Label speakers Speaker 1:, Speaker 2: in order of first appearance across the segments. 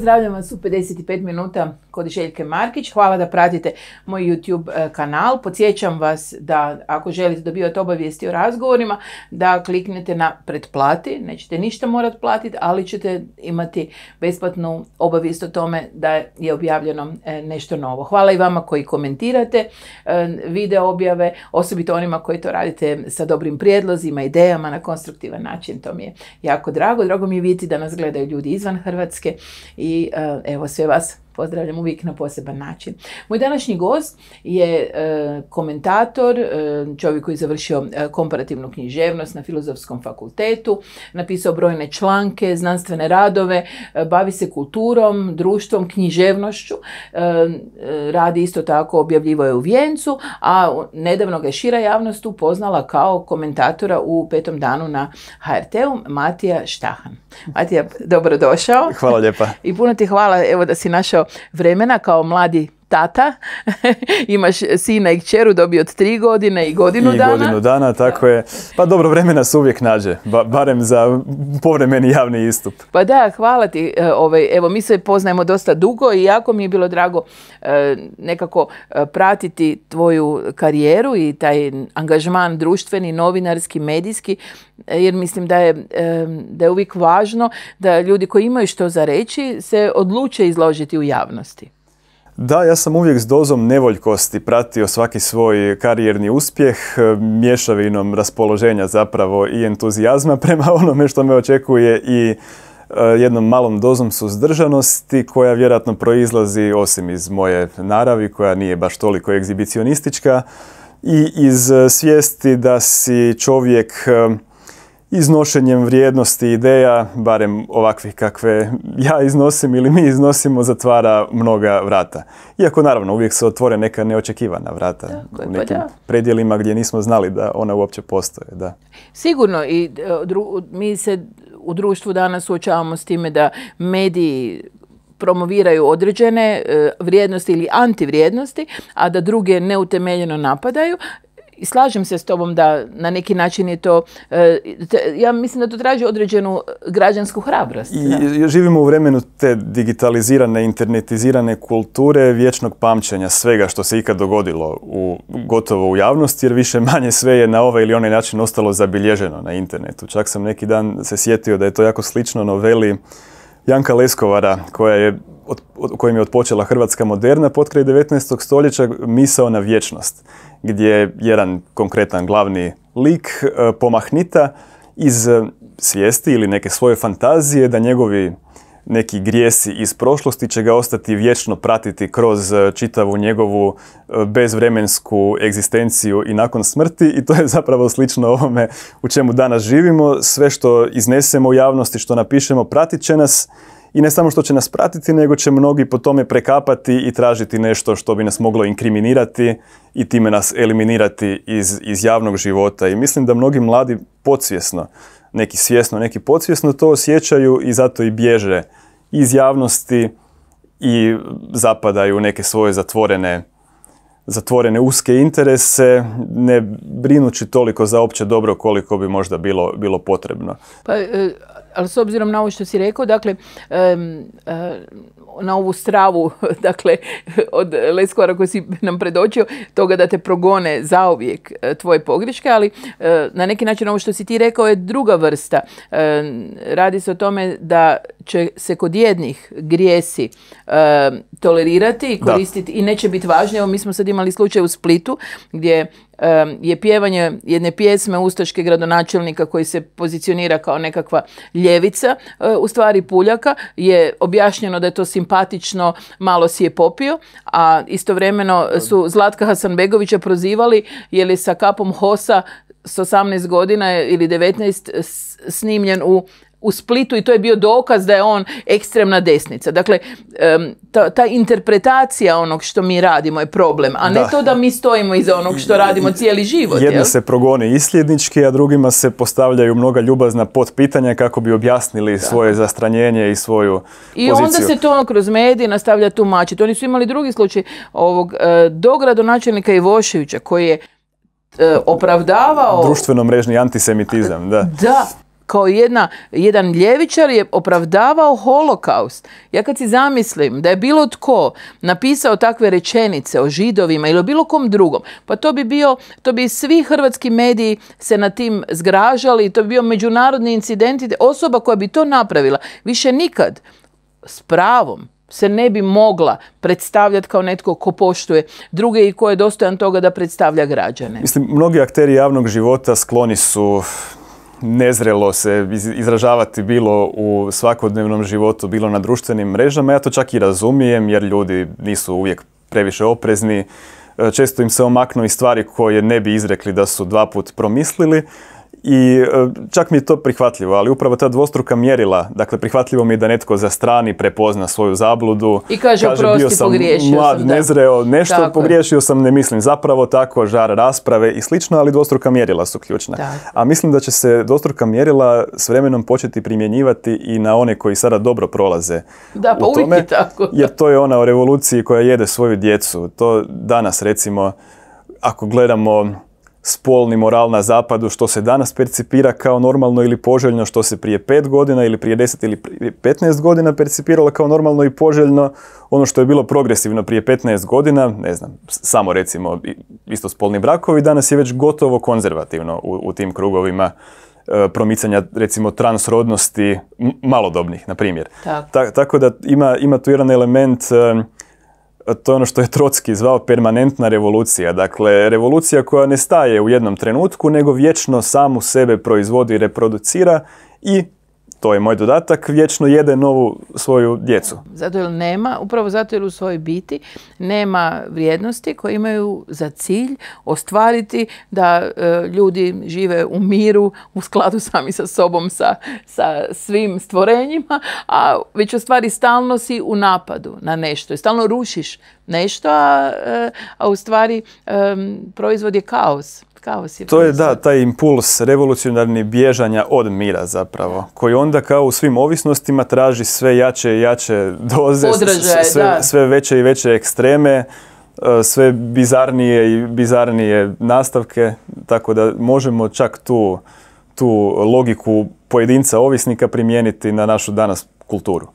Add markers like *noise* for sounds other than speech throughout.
Speaker 1: Pozdravljam vas u 55 minuta kod Željke Markić. Hvala da pratite moj YouTube e, kanal. Podsjećam vas da ako želite dobivati obavijesti o razgovorima, da kliknete na pretplati. Nećete ništa morati platiti, ali ćete imati besplatnu obavijest o tome da je objavljeno e, nešto novo. Hvala i vama koji komentirate e, video objave, osobito onima koji to radite sa dobrim prijedlozima, idejama na konstruktivan način. To mi je jako drago. Drago mi je vidjeti da nas gledaju ljudi izvan Hrvatske i uh, ah, evo é, sve vas pozdravljam uvijek na poseban način. Moj današnji gost je e, komentator, e, čovjek koji je završio e, komparativnu književnost na Filozofskom fakultetu, napisao brojne članke, znanstvene radove, bavi se kulturom, društvom, književnošću, radi isto tako, objavljivo je u Vijencu, a nedavno ga je šira javnost upoznala kao komentatora u petom danu na HRT-u, Matija Štahan. Matija, dobrodošao. Hvala lijepa. I puno ti hvala evo da si našao vremena kao mladi tata, *laughs* imaš sina i kćeru, dobio od tri godine i godinu dana. I godinu
Speaker 2: dana, tako je. Pa dobro, vremena se uvijek nađe, barem za povremeni javni istup.
Speaker 1: Pa da, hvala ti. E, ovaj, evo, mi se poznajemo dosta dugo i jako mi je bilo drago e, nekako e, pratiti tvoju karijeru i taj angažman društveni, novinarski, medijski, jer mislim da je, da je uvijek važno da ljudi koji imaju što za reći se odluče izložiti u javnosti.
Speaker 2: Da, ja sam uvijek s dozom nevoljkosti pratio svaki svoj karijerni uspjeh, e, mješavinom raspoloženja zapravo i entuzijazma *laughs* prema onome što me očekuje i e, jednom malom dozom suzdržanosti koja vjerojatno proizlazi osim iz moje naravi koja nije baš toliko egzibicionistička i iz e, svijesti da si čovjek iznošenjem vrijednosti ideja, barem ovakvih kakve ja iznosim ili mi iznosimo, zatvara mnoga vrata. Iako naravno uvijek se otvore neka neočekivana vrata u pa nekim predjelima gdje nismo znali da ona uopće postoje. Da.
Speaker 1: Sigurno i e, mi se u društvu danas suočavamo s time da mediji promoviraju određene e, vrijednosti ili antivrijednosti, a da druge neutemeljeno napadaju i slažem se s tobom da na neki način je to, eh, ja mislim da to traži određenu građansku hrabrost. I,
Speaker 2: živimo u vremenu te digitalizirane, internetizirane kulture vječnog pamćenja svega što se ikad dogodilo u, gotovo u javnosti, jer više manje sve je na ovaj ili onaj način ostalo zabilježeno na internetu. Čak sam neki dan se sjetio da je to jako slično noveli Janka Leskovara, koja je kojim je odpočela Hrvatska moderna potkraj 19. stoljeća, misao na vječnost gdje je jedan konkretan glavni lik e, pomahnita iz e, svijesti ili neke svoje fantazije da njegovi neki grijesi iz prošlosti će ga ostati vječno pratiti kroz e, čitavu njegovu bezvremensku egzistenciju i nakon smrti i to je zapravo slično ovome u čemu danas živimo. Sve što iznesemo u javnosti, što napišemo, pratit će nas i ne samo što će nas pratiti, nego će mnogi po tome prekapati i tražiti nešto što bi nas moglo inkriminirati i time nas eliminirati iz, iz javnog života. I mislim da mnogi mladi podsvjesno, neki svjesno, neki podsvjesno to osjećaju i zato i bježe iz javnosti i zapadaju u neke svoje zatvorene zatvorene uske interese, ne brinući toliko za opće dobro koliko bi možda bilo, bilo potrebno.
Speaker 1: Pa, e, ali s obzirom na ovo što si rekao, dakle, na ovu stravu, *laughs* dakle, od Leskora koji si nam predočio, toga da te progone zauvijek e, tvoje pogreške, ali e, na neki način ovo što si ti rekao je druga vrsta. E, radi se o tome da će se kod jednih grijesi tolerirati i koristiti i neće biti važnije. mi smo sad imali slučaj u Splitu gdje je pjevanje jedne pjesme Ustaške gradonačelnika koji se pozicionira kao nekakva ljevica, e, u stvari Puljaka, je objašnjeno da je to simpatično, malo si je popio, a istovremeno su Zlatka Hasanbegovića prozivali je li sa kapom Hosa s 18 godina ili 19 snimljen u u Splitu i to je bio dokaz da je on ekstremna desnica. Dakle, ta, ta interpretacija onog što mi radimo je problem, a ne to da mi stojimo iza onog što radimo cijeli život. Jedno se
Speaker 2: progone isljednički, a drugima se postavljaju mnoga ljubazna potpitanja kako bi objasnili svoje zastranjenje i svoju I onda se
Speaker 1: to ono kroz medije nastavlja tumačiti. Oni su imali drugi slučaj ovog e, dogradonačelnika Ivoševića koji je e, opravdavao...
Speaker 2: Društveno-mrežni antisemitizam, da. Da,
Speaker 1: kao jedna, jedan ljevičar je opravdavao holokaust. Ja kad si zamislim da je bilo tko napisao takve rečenice o židovima ili o bilo kom drugom, pa to bi bio, to bi svi hrvatski mediji se na tim zgražali, to bi bio međunarodni incident. Osoba koja bi to napravila više nikad s pravom se ne bi mogla predstavljati kao netko ko poštuje druge i ko je dostojan toga da predstavlja građane.
Speaker 2: Mislim, mnogi akteri javnog života skloni su nezrelo se izražavati bilo u svakodnevnom životu, bilo na društvenim mrežama. Ja to čak i razumijem jer ljudi nisu uvijek previše oprezni. E, često im se omaknu i stvari koje ne bi izrekli da su dva put promislili, i e, čak mi je to prihvatljivo, ali upravo ta dvostruka mjerila, dakle prihvatljivo mi je da netko za strani prepozna svoju zabludu. I kaže, kaže oprosti, bio sam pogriješio mlad, nezreo, nešto pogriješio sam, ne mislim zapravo tako, žar rasprave i slično, ali dvostruka mjerila su ključna. A mislim da će se dvostruka mjerila s vremenom početi primjenjivati i na one koji sada dobro prolaze.
Speaker 1: Da, pa u tome, je tako.
Speaker 2: Jer to je ona o revoluciji koja jede svoju djecu. To danas recimo, ako gledamo spolni moral na zapadu, što se danas percipira kao normalno ili poželjno, što se prije pet godina ili prije deset ili prije petnaest godina percipiralo kao normalno i poželjno, ono što je bilo progresivno prije 15 godina, ne znam, samo recimo isto spolni brakovi, danas je već gotovo konzervativno u, tim krugovima e, promicanja recimo transrodnosti malodobnih, na primjer. Tako. tako da ima, ima tu jedan element to je ono što je Trotski zvao permanentna revolucija. Dakle, revolucija koja ne staje u jednom trenutku, nego vječno samu sebe proizvodi i reproducira i to je moj dodatak, vječno jede novu svoju djecu.
Speaker 1: Zato jer nema, upravo zato jer u svojoj biti nema vrijednosti koje imaju za cilj ostvariti da e, ljudi žive u miru, u skladu *laughs* sami sa sobom, sa, svim stvorenjima, a već ostvari stalno si u napadu na nešto i stalno rušiš nešto, a, e, u stvari proizvod je kaos to
Speaker 2: je da taj impuls revolucionarni bježanja od mira zapravo koji onda kao u svim ovisnostima traži sve jače i jače doze sve, veće i veće ekstreme e, sve bizarnije i bizarnije nastavke tako da možemo čak tu tu logiku pojedinca ovisnika primijeniti na našu danas kulturu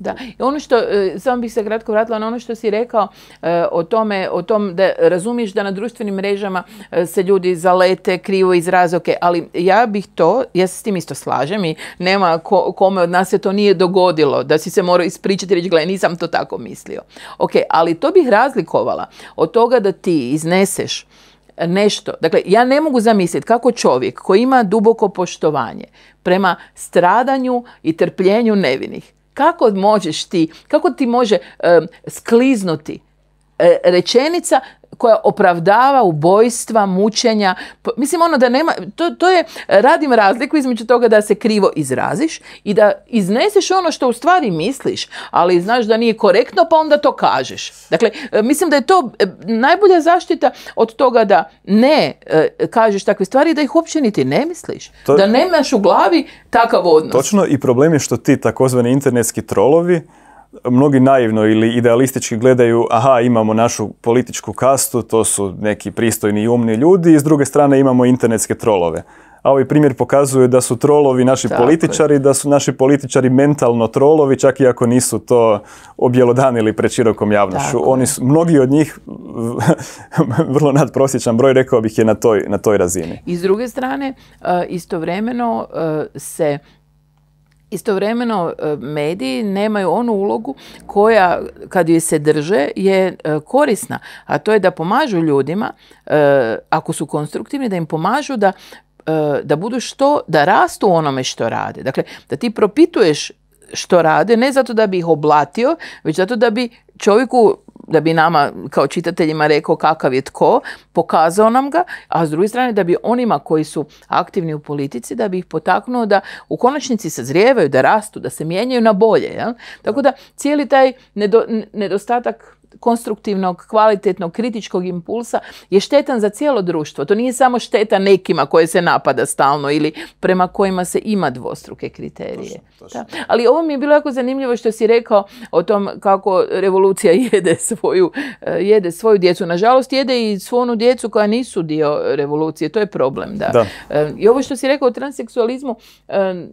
Speaker 1: da. I ono što, e, samo bih se kratko vratila na ono što si rekao e, o tome, o tom da razumiješ da na društvenim mrežama e, se ljudi zalete, krivo izrazoke, ali ja bih to, ja se s tim isto slažem i nema kome od nas se to nije dogodilo, da si se morao ispričati i reći, gledaj, nisam to tako mislio. Ok, ali to bih razlikovala od toga da ti izneseš nešto. Dakle, ja ne mogu zamisliti kako čovjek koji ima duboko poštovanje prema stradanju i trpljenju nevinih, kako možeš ti, kako ti može skliznuti e, rečenica koja opravdava ubojstva, mučenja. Mislim ono da nema, to, to je, radim razliku između toga da se krivo izraziš i da izneseš ono što u stvari misliš, ali znaš da nije korektno pa onda to kažeš. Dakle, e, mislim da je to e, najbolja zaštita od toga da ne e, kažeš takve stvari i da ih uopće niti ne misliš. To... Da nemaš u glavi takav odnos.
Speaker 2: Točno i problem je što ti takozvani internetski trolovi mnogi naivno ili idealistički gledaju aha imamo našu političku kastu, to su neki pristojni i umni ljudi i s druge strane imamo internetske trolove. A ovaj primjer pokazuje da su trolovi naši političari, da su naši političari mentalno trolovi, čak i ako nisu to objelodanili pred širokom javnošću. Oni su, mnogi od njih, *laughs* vrlo nadprosječan broj, rekao bih je na toj, na toj razini.
Speaker 1: I s druge strane, e, istovremeno e, se Istovremeno e, mediji nemaju onu ulogu koja kad ju se drže je e, korisna, a to je da pomažu ljudima, e, ako su konstruktivni, da im pomažu da, da budu što, da rastu onome što rade. Dakle, da ti propituješ što rade, ne zato da bi ih oblatio, već zato da bi čovjeku da bi nama kao čitateljima rekao kakav je tko, pokazao nam ga, a s druge strane da bi onima koji su aktivni u politici, da bi ih potaknuo da u konačnici sazrijevaju, da rastu, da se mijenjaju na bolje. Tako da cijeli taj nedostatak konstruktivnog, kvalitetnog, kritičkog impulsa je štetan za cijelo društvo. To nije samo šteta nekima koje se napada stalno ili prema kojima se ima dvostruke kriterije. Ali ovo mi je bilo jako zanimljivo što si rekao o tom kako revolucija *laughs* jede svoju, eh, jede svoju djecu. Nažalost, jede i svu onu djecu koja nisu dio revolucije. To je problem. Da. Eh, I ovo što si rekao o transseksualizmu, eh,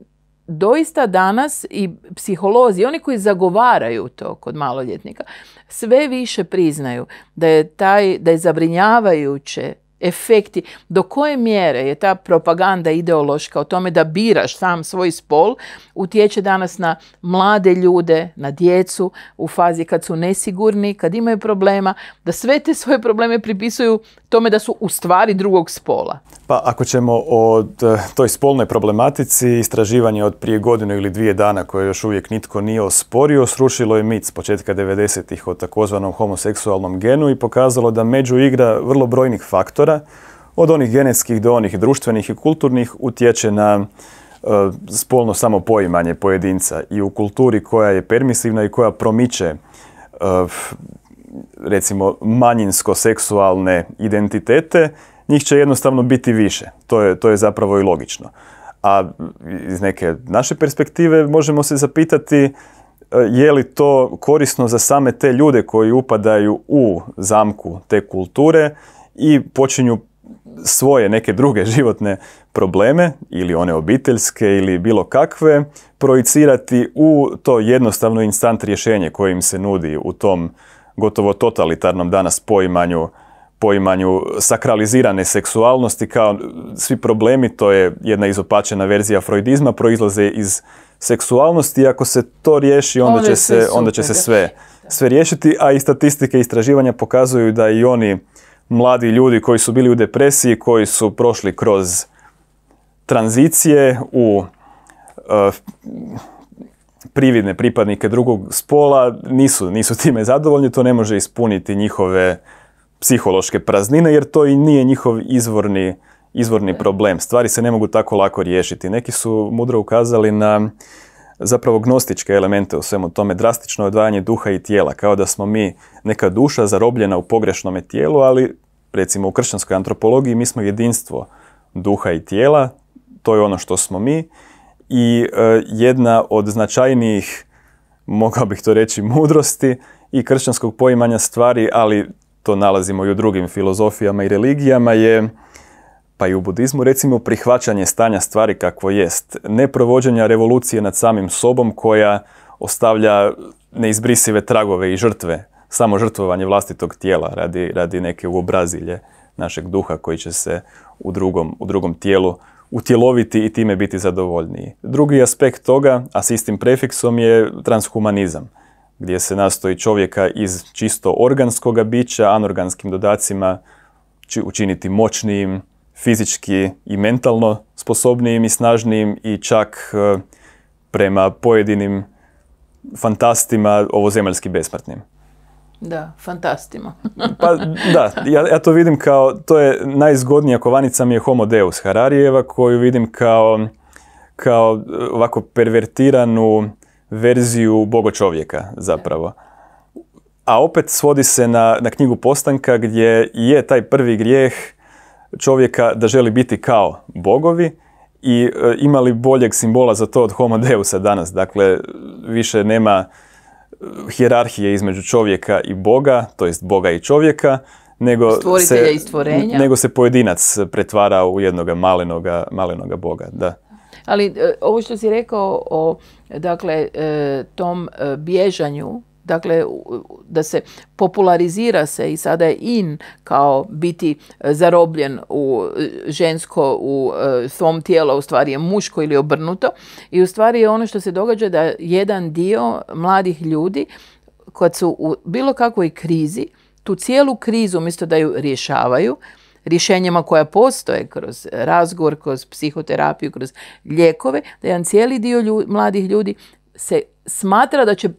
Speaker 1: doista danas i psiholozi, oni koji zagovaraju to kod maloljetnika, sve više priznaju da je, taj, da je zabrinjavajuće efekti, do koje mjere je ta propaganda ideološka o tome da biraš sam svoj spol, utječe danas na mlade ljude, na djecu u fazi kad su nesigurni, kad imaju problema, da sve te svoje probleme pripisuju tome da su u stvari drugog spola.
Speaker 2: Pa ako ćemo od e, toj spolnoj problematici, istraživanje od prije godinu ili dvije dana koje još uvijek nitko nije osporio, srušilo je mit s početka 90-ih o takozvanom homoseksualnom genu i pokazalo da među igra vrlo brojnih faktora od onih genetskih do onih društvenih i kulturnih, utječe na e, spolno samopoimanje pojedinca i u kulturi koja je permisivna i koja promiče e, recimo manjinsko seksualne identitete, njih će jednostavno biti više. To to je zapravo i logično. A iz neke naše perspektive možemo se zapitati e, je li to korisno za same te ljude koji upadaju u zamku te kulture i počinju svoje neke druge životne probleme ili one obiteljske ili bilo kakve projicirati u to jednostavno instant rješenje koje im se nudi u tom gotovo totalitarnom danas poimanju poimanju sakralizirane seksualnosti kao svi problemi, to je jedna izopačena verzija freudizma, proizlaze iz seksualnosti i ako se to riješi onda će se, onda će se sve, sve riješiti, a i statistike istraživanja pokazuju da i oni mladi ljudi koji su bili u depresiji, koji su prošli kroz tranzicije u e, prividne pripadnike drugog spola, nisu, nisu time zadovoljni, to ne može ispuniti njihove psihološke praznine, jer to i nije njihov izvorni, izvorni problem. Stvari se ne mogu tako lako riješiti. Neki su mudro ukazali na zapravo gnostičke elemente u svemu tome, drastično odvajanje duha i tijela, kao da smo mi neka duša zarobljena u pogrešnom tijelu, ali recimo u kršćanskoj antropologiji mi smo jedinstvo duha i tijela, to je ono što smo mi i e, jedna od značajnijih, mogao bih to reći, mudrosti i kršćanskog poimanja stvari, ali to nalazimo i u drugim filozofijama i religijama je pa i u budizmu recimo prihvaćanje stanja stvari kakvo jest, ne provođenja revolucije nad samim sobom koja ostavlja neizbrisive tragove i žrtve, samo žrtvovanje vlastitog tijela radi, radi neke uobrazilje našeg duha koji će se u drugom, u drugom tijelu utjeloviti i time biti zadovoljniji. Drugi aspekt toga, a s istim prefiksom, je transhumanizam, gdje se nastoji čovjeka iz čisto organskoga bića anorganskim dodacima učiniti moćnijim, fizički i mentalno sposobnijim i snažnijim i čak e, prema pojedinim fantastima ovozemaljski besmrtnim.
Speaker 1: Da, fantastima. *laughs*
Speaker 2: pa da, ja, ja, to vidim kao, to je najzgodnija kovanica mi je Homo Deus Hararijeva koju vidim kao, kao e, ovako pervertiranu verziju bogo čovjeka zapravo. A opet svodi se na, na knjigu Postanka gdje je taj prvi grijeh čovjeka da želi biti kao bogovi i e, imali boljeg simbola za to od homo deusa danas? Dakle, više nema e, hijerarhije između čovjeka i boga, to jest boga i čovjeka, nego se, nego se pojedinac pretvara u jednog malenoga, malenoga boga. Da.
Speaker 1: Ali e, ovo što si rekao o dakle, tom bježanju dakle da se popularizira se i sada je in kao biti e, zarobljen u e, žensko u e, svom tijelu, u stvari je muško ili obrnuto i u stvari je ono što se događa da jedan dio mladih ljudi kad su u bilo kakvoj krizi, tu cijelu krizu umjesto da ju rješavaju, rješenjima koja postoje kroz razgovor, kroz psihoterapiju, kroz lijekove, da jedan cijeli dio mladih ljudi se smatra da će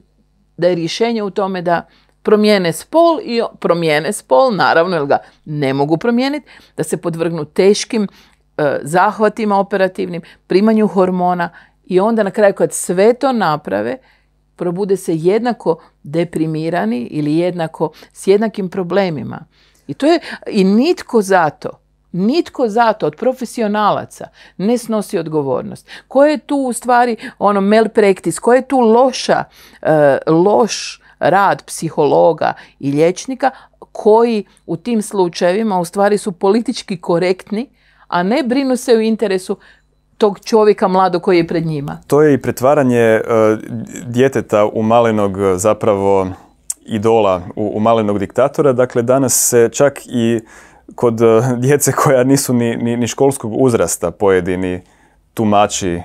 Speaker 1: da je rješenje u tome da promijene spol i promijene spol, naravno, jer ga ne mogu promijeniti, da se podvrgnu teškim e, zahvatima operativnim, primanju hormona i onda na kraju kad sve to naprave, probude se jednako deprimirani ili jednako s jednakim problemima. I to je i nitko zato Nitko zato od profesionalaca ne snosi odgovornost. Koje je tu u stvari ono malpractice, koje je tu loša, e, loš rad psihologa i liječnika koji u tim slučajevima u stvari su politički korektni, a ne brinu se u interesu tog čovjeka mlado koji je pred njima. To
Speaker 2: je i pretvaranje e, djeteta u malenog e, zapravo idola, u, u malenog diktatora. Dakle, danas se čak i kod e, *laughs* djece koja nisu ni, ni, ni školskog uzrasta pojedini tumači e,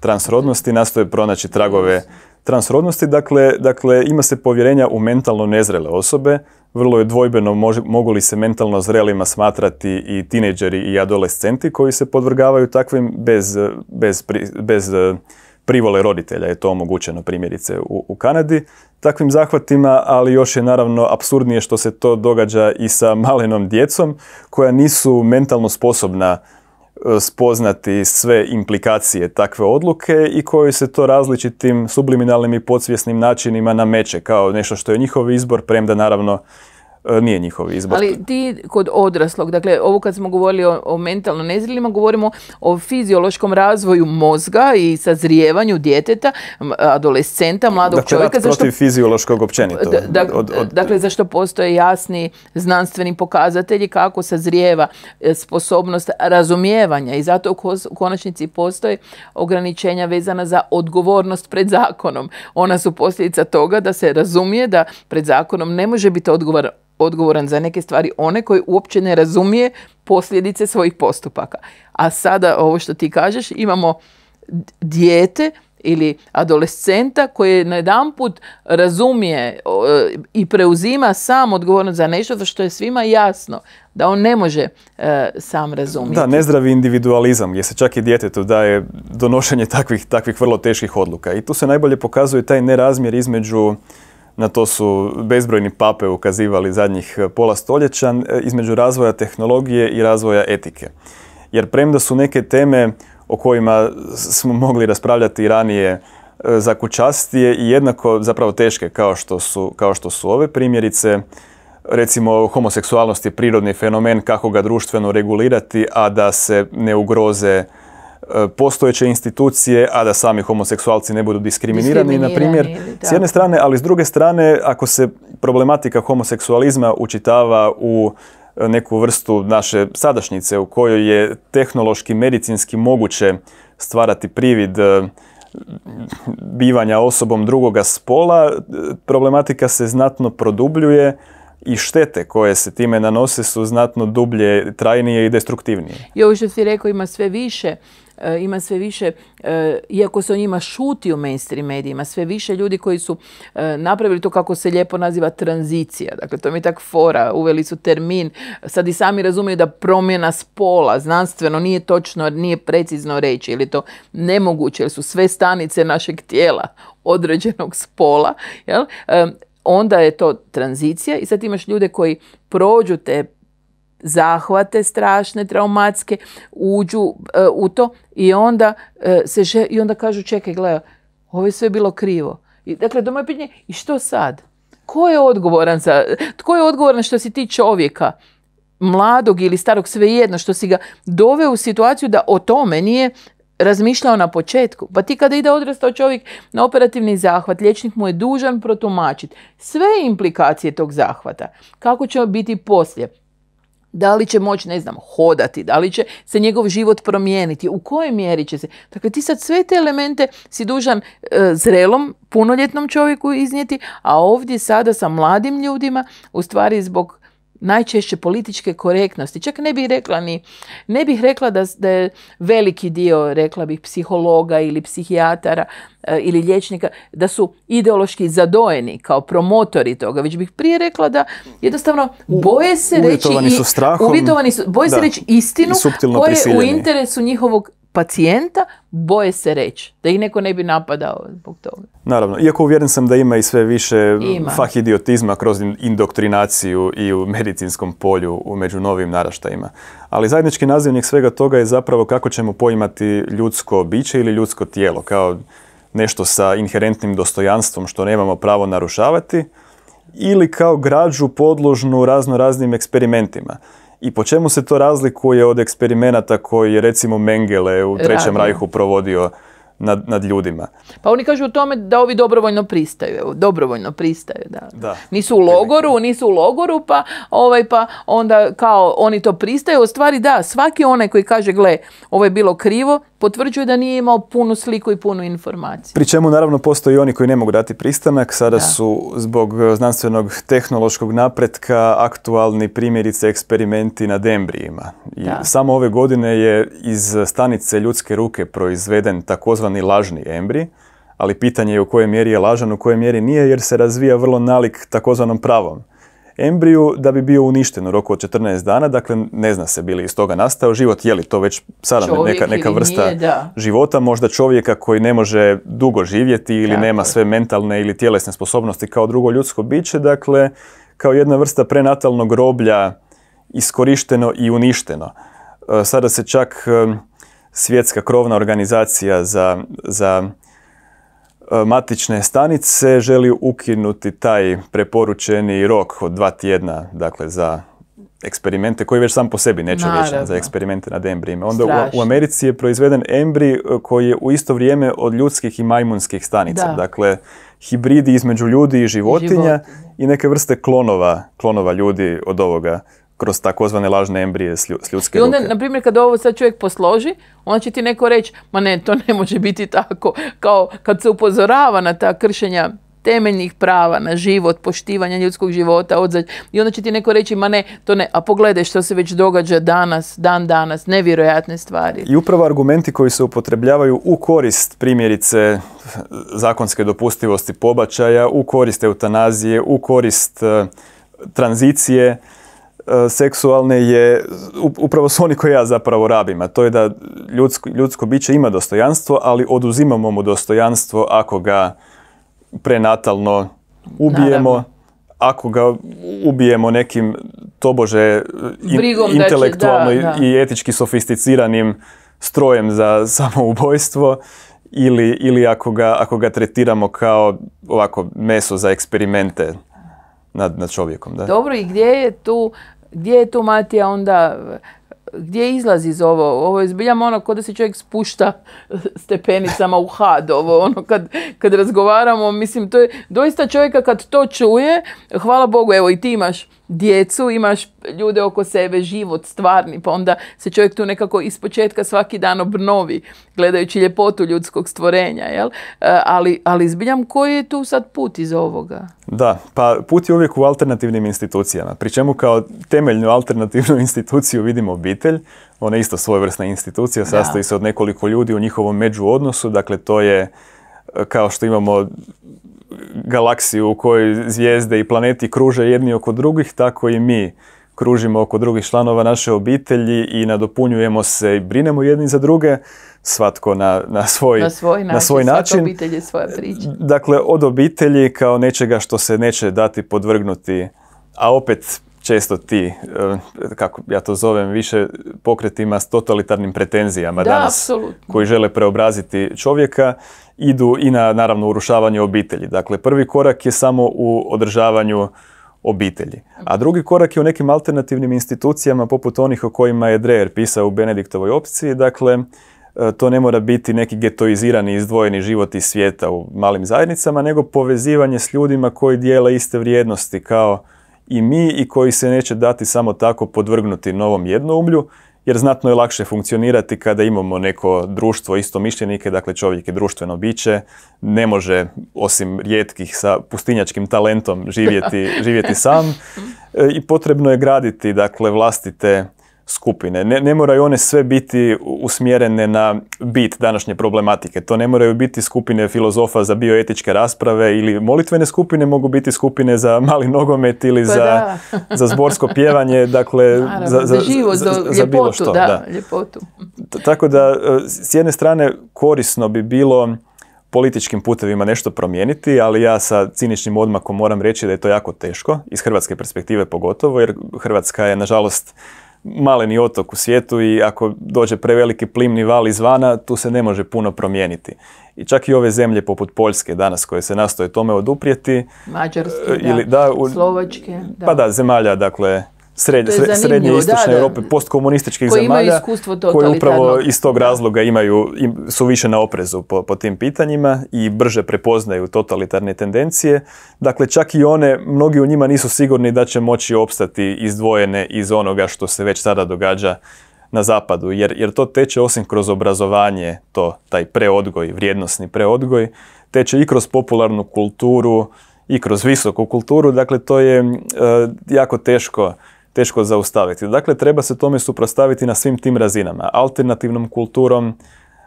Speaker 2: transrodnosti nastoje pronaći tragove transrodnosti, dakle, dakle ima se povjerenja u mentalno nezrele osobe, vrlo je dvojbeno mogu li se mentalno zrelima smatrati i tineđeri i adolescenti koji se podvrgavaju takvim bez, bez, bez e, privole roditelja je to omogućeno primjerice u, u Kanadi takvim zahvatima, ali još je naravno apsurdnije što se to događa i sa malenom djecom koja nisu mentalno sposobna e, spoznati sve implikacije takve odluke i koji se to različitim subliminalnim i podsvjesnim načinima nameće kao nešto što je njihov izbor, premda naravno E, nije njihov izbor. Ali
Speaker 1: ti kod odraslog, dakle ovo kad smo govorili o, o mentalno nezrelima, govorimo o fiziološkom razvoju mozga i sazrijevanju djeteta, adolescenta, mladog dakle, čovjeka. Dakle, protiv
Speaker 2: fiziološkog općenito.
Speaker 1: Dakle, zašto postoje jasni znanstveni pokazatelji kako sazrijeva e, sposobnost razumijevanja i zato u konačnici postoje ograničenja vezana za odgovornost pred zakonom. Ona su posljedica toga da se razumije da pred zakonom ne može biti odgovor odgovoran za neke stvari one koji uopće ne razumije posljedice svojih postupaka. A sada ovo što ti kažeš, imamo dijete ili adolescenta koji na razumije i preuzima sam odgovornost za nešto što je svima jasno da on ne može e, sam razumjeti. Da, nezdravi
Speaker 2: individualizam gdje se čak i djetetu daje donošenje takvih, takvih vrlo teških odluka. I tu se najbolje pokazuje taj nerazmjer između na to su bezbrojni pape ukazivali zadnjih e, pola stoljeća e, između razvoja tehnologije i razvoja etike. Jer premda su neke teme o kojima smo mogli raspravljati ranije ranije zakučastije i jednako zapravo teške kao što su, kao što su ove primjerice, recimo homoseksualnost je prirodni fenomen kako ga društveno regulirati, a da se ne ugroze postojeće institucije, a da sami homoseksualci ne budu diskriminirani, na primjer, s jedne strane, ali s druge strane, ako se problematika homoseksualizma učitava u e, neku vrstu naše sadašnjice u kojoj je tehnološki, medicinski moguće stvarati privid e, bivanja osobom drugoga spola, e, problematika se znatno produbljuje i štete koje se time nanose su znatno dublje, trajnije i destruktivnije.
Speaker 1: I ovo što si rekao ima sve više E, ima sve više, e, iako se o njima šuti u mainstream medijima, sve više ljudi koji su e, napravili to kako se lijepo naziva tranzicija. Dakle, to mi je tak fora, uveli su termin, sad i sami razumiju da promjena spola znanstveno nije točno, nije precizno reći ili to nemoguće, jer su sve stanice našeg tijela određenog spola, jel? onda je to tranzicija i sad imaš ljude koji prođu te zahvate strašne, traumatske, uđu e, u to i onda, e, se i onda kažu čekaj, gledaj, ovo je sve bilo krivo. I, dakle, do moje pitanje, i što sad? Ko je odgovoran za, tko je odgovoran što si ti čovjeka? mladog ili starog, svejedno, što si ga doveo u situaciju da o tome nije razmišljao na početku. Pa ti kada ide odrastao čovjek na operativni zahvat, liječnik mu je dužan protumačiti sve implikacije tog zahvata. Kako će biti poslije? da li će moći, ne znam, hodati, da li će se njegov život promijeniti, u kojoj mjeri će se. Dakle, ti sad sve te elemente si dužan e, zrelom, punoljetnom čovjeku iznijeti, a ovdje sada sa mladim ljudima, u stvari zbog najčešće političke korektnosti. Čak ne bih rekla ni, ne bih rekla da, da je veliki dio, rekla bih, psihologa ili psihijatara e, ili liječnika, da su ideološki zadojeni kao promotori toga, već bih prije rekla da jednostavno boje se reći, su su, boje se reći istinu koja je u interesu njihovog pacijenta boje se reći, da ih neko ne bi napadao zbog toga.
Speaker 2: Naravno, iako uvjeren sam da ima i sve više ima. fahidiotizma kroz indoktrinaciju i u medicinskom polju u među novim naraštajima. Ali zajednički nazivnik svega toga je zapravo kako ćemo poimati ljudsko biće ili ljudsko tijelo, kao nešto sa inherentnim dostojanstvom što nemamo pravo narušavati ili kao građu podložnu razno raznim eksperimentima. I po čemu se to razlikuje od eksperimenata koji je recimo Mengele u Trećem rajhu provodio nad, ljudima?
Speaker 1: Pa oni kažu u tome da ovi dobrovoljno pristaju, dobrovoljno pristaju, da. Nisu u logoru, nisu u logoru, pa, ovaj, pa onda kao oni to pristaju, u stvari da, svaki onaj koji kaže gle, ovo je bilo krivo, potvrđuje da nije imao punu sliku i punu informaciju.
Speaker 2: Pri čemu naravno postoje i oni koji ne mogu dati pristanak. Sada su zbog znanstvenog tehnološkog napretka aktualni primjerice eksperimenti na embrijima. samo ove godine je iz stanice ljudske ruke proizveden takozvani lažni embrij ali pitanje je u kojoj mjeri je lažan, u kojoj mjeri nije, jer se razvija vrlo nalik takozvanom pravom embriju da bi bio uništen u roku od 14 dana, dakle ne zna se bili iz toga nastao život, je li to već sada neka, neka vrsta života, možda čovjeka koji ne može dugo živjeti ili nema sve mentalne ili tjelesne sposobnosti kao drugo ljudsko biće, dakle kao jedna vrsta prenatalnog groblja iskorišteno i uništeno. E, sada se čak e, svjetska krovna organizacija za, za E, matične stanice želi ukinuti taj preporučeni rok od dva tjedna dakle, za eksperimente koji već sam po sebi neće reći za eksperimente nad embrijima. Onda u, Americi je proizveden embrij e, koji je u isto vrijeme od ljudskih i majmunskih stanica. Dakle, hibridi između ljudi i životinja i neke vrste klonova, klonova ljudi od ovoga kroz takozvane lažne embrije s ljudske I onda, na
Speaker 1: primjer, kada ovo sad čovjek posloži, onda će ti neko reći, ma ne, to ne može biti tako. Kao kad se upozorava na ta kršenja temeljnih prava na život, poštivanja ljudskog života, odzađa. I onda će ti neko reći, ma ne, to ne, a pogledaj što se već događa danas, dan danas, nevjerojatne stvari.
Speaker 2: I upravo argumenti koji se upotrebljavaju u korist primjerice zakonske dopustivosti pobačaja, u korist eutanazije, u korist eh, tranzicije, E, seksualne je upravo su oni koje ja zapravo rabim, a to je da ljudsko, ljudsko biće ima dostojanstvo, ali oduzimamo mu dostojanstvo ako ga prenatalno ubijemo, ako ga ubijemo nekim tobože e, intelektualno i etički sofisticiranim strojem za samoubojstvo ili, ako, ga, ako ga tretiramo kao ovako meso za eksperimente nad, nad čovjekom. Da? Dobro,
Speaker 1: i gdje je tu gdje je tu Matija onda, gdje izlazi iz ovo? Ovo je zbiljamo ono kod da se čovjek spušta *laughs* stepenicama u had. Ovo, ono kad, kad razgovaramo, mislim, to je doista čovjeka kad to čuje, hvala Bogu, evo i ti imaš djecu, imaš ljude oko sebe, život stvarni, pa onda se čovjek tu nekako ispočetka svaki dan obnovi, gledajući ljepotu ljudskog stvorenja, jel? E, ali, ali zbiljam koji je tu sad put iz ovoga?
Speaker 2: Da, pa put je uvijek u alternativnim institucijama, pri čemu kao temeljnu alternativnu *laughs* instituciju vidimo obitelj, ona je isto svojevrsna institucija, sastoji se od nekoliko ljudi u njihovom međuodnosu, dakle to je e, kao što imamo galaksiju u kojoj zvijezde i planeti kruže jedni oko drugih, tako i mi kružimo oko drugih članova naše obitelji i nadopunjujemo se i brinemo jedni za druge, svatko na, na, svoj, na svoj način. Na svoj način.
Speaker 1: obitelj je svoja priča.
Speaker 2: Dakle, od obitelji kao nečega što se neće dati podvrgnuti, a opet često ti, e, kako ja to zovem, više pokretima s totalitarnim pretenzijama danas, koji žele preobraziti čovjeka, idu i na, naravno, urušavanje obitelji. Dakle, prvi korak je samo u održavanju obitelji. A drugi korak je u nekim alternativnim institucijama poput onih o kojima je Dreyer pisao u Benediktovoj opciji. Dakle, e, to ne mora biti neki getoizirani, izdvojeni život iz svijeta u malim zajednicama, nego povezivanje s ljudima koji dijele iste vrijednosti kao i mi i koji se neće dati samo tako podvrgnuti novom jednoumlju, jer znatno je lakše funkcionirati kada imamo neko društvo istomišljenike, dakle čovjek je društveno biće, ne može osim rijetkih sa pustinjačkim talentom živjeti, *laughs* živjeti sam e, i potrebno je graditi dakle vlastite skupine. Ne, ne moraju one sve biti usmjerene na bit današnje problematike. To ne moraju biti skupine filozofa za bioetičke rasprave ili molitvene skupine, mogu biti skupine za mali nogomet ili pa za, za zborsko pjevanje, dakle *laughs* za, za, život, za, ljepotu, bilo što. Da, da. Ljepotu. Tako da, e, s jedne strane, korisno bi bilo političkim putevima nešto promijeniti, ali ja sa ciničnim odmakom moram reći da je to jako teško, iz hrvatske perspektive pogotovo, jer Hrvatska je, nažalost, maleni otok u svijetu i ako dođe preveliki plimni val izvana, tu se ne može puno promijeniti. I čak i ove zemlje poput Poljske danas koje se nastoje tome oduprijeti.
Speaker 1: Mađarske, e, ili, da, Slovačke.
Speaker 2: Pa da, zemalja dakle srednje i istočne Europe, postkomunističkih koji zemalja,
Speaker 1: koji upravo
Speaker 2: iz tog razloga imaju, su više na oprezu po, po tim pitanjima i brže prepoznaju totalitarne tendencije. Dakle, čak i one, mnogi u njima nisu sigurni da će moći opstati izdvojene iz onoga što se već sada događa na zapadu, jer, jer to teče osim kroz obrazovanje, to, taj preodgoj, vrijednosni preodgoj, teče i kroz popularnu kulturu, i kroz visoku kulturu, dakle to je e, jako teško teško zaustaviti. Dakle, treba se tome suprostaviti na svim tim razinama. Alternativnom kulturom,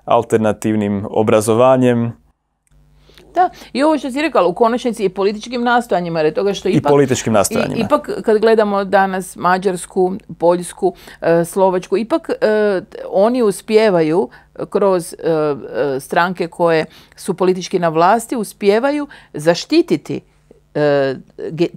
Speaker 2: alternativnim obrazovanjem,
Speaker 1: da, i ovo što si rekao, u konačnici i političkim nastojanjima, jer toga što ipak... I političkim nastojanjima. ipak, kad gledamo danas Mađarsku, Poljsku, e, Slovačku, ipak e, oni uspijevaju kroz e, stranke koje su politički na vlasti, uspijevaju zaštititi E,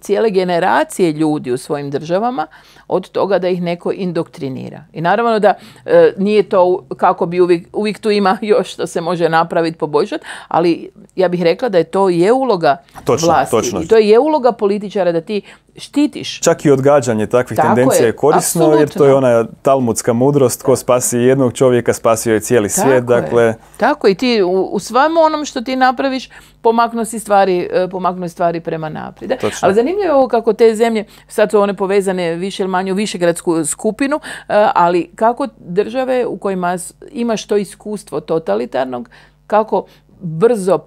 Speaker 1: cijele generacije ljudi u svojim državama od toga da ih neko indoktrinira. I naravno da e, nije to kako bi uvijek, tu ima *laughs* još što se može napraviti, poboljšati, ali ja bih rekla da je to je uloga vlasti. to je uloga političara da ti štitiš.
Speaker 2: Čak i odgađanje takvih Tako tendencija je, korisno jer to je ona talmudska mudrost ko spasi jednog čovjeka spasio je cijeli Tako svijet. Je. Dakle...
Speaker 1: Tako i ti u, u svemu onom što ti napraviš pomaknu si stvari, e, pomaknu stvari prema naprijed. Ali zanimljivo je ovo kako te zemlje, sad su one povezane više ili manje u višegradsku skupinu, e, ali kako države u kojima imaš to iskustvo totalitarnog, kako brzo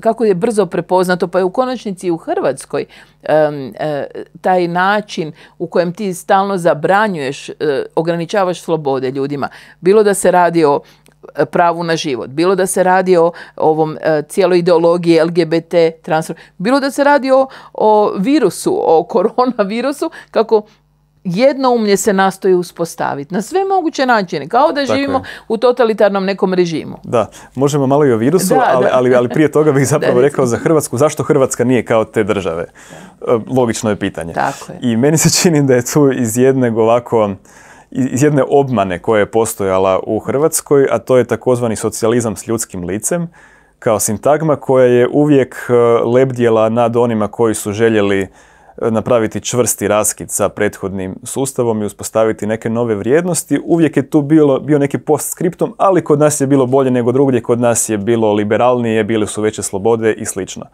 Speaker 1: kako je brzo prepoznato, pa je u konačnici u Hrvatskoj e, taj način u kojem ti stalno zabranjuješ, e, ograničavaš slobode ljudima. Bilo da se radi o e, pravu na život, bilo da se radi o ovom cijeloj ideologiji LGBT transfer, bilo da se radi o, o virusu, o koronavirusu, kako jednoumlje se nastoji uspostaviti na sve moguće načine, kao da živimo u totalitarnom nekom režimu.
Speaker 2: Da, možemo malo i o virusu, ali, ali, prije toga bih zapravo *laughs* rekao za Hrvatsku, zašto Hrvatska nije kao te države? E, logično je pitanje. I meni se čini da je tu iz jednog ovako iz jedne obmane koja je postojala u Hrvatskoj, a to je takozvani socijalizam s ljudskim licem, kao sintagma koja je uvijek e, lebdjela nad onima koji su željeli napraviti čvrsti raskid sa prethodnim sustavom i uspostaviti neke nove vrijednosti. Uvijek je tu bilo, bio neki post skriptom, ali kod nas je bilo bolje nego drugdje, kod nas je bilo liberalnije, bile su veće slobode i slično.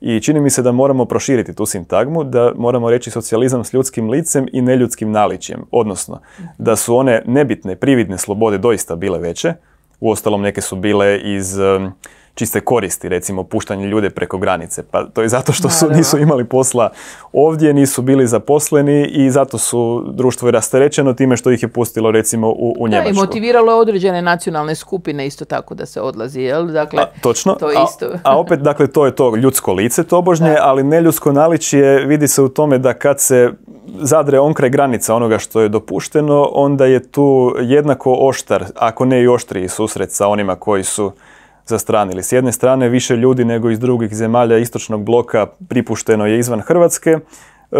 Speaker 2: I čini mi se da moramo proširiti tu sintagmu, da moramo reći socijalizam s ljudskim licem i neljudskim naličijem, Odnosno, da su one nebitne, prividne slobode doista bile veće. Uostalom, neke su bile iz čiste koristi, recimo puštanje ljude preko granice. Pa to je zato što su, nisu imali posla ovdje, nisu bili zaposleni i zato su društvo je rasterećeno time što ih je pustilo recimo u, Njemačku. Da, i
Speaker 1: motiviralo je određene nacionalne skupine isto tako da se odlazi, jel? Dakle, a,
Speaker 2: točno, to je isto. A, opet, dakle, to je to ljudsko lice tobožnje, da. ali neljudsko naličje vidi se u tome da kad se zadre on granica onoga što je dopušteno, onda je tu jednako oštar, ako ne i oštriji susret sa onima koji su zastranili. S jedne strane više ljudi nego iz drugih zemalja istočnog bloka pripušteno je izvan Hrvatske, e,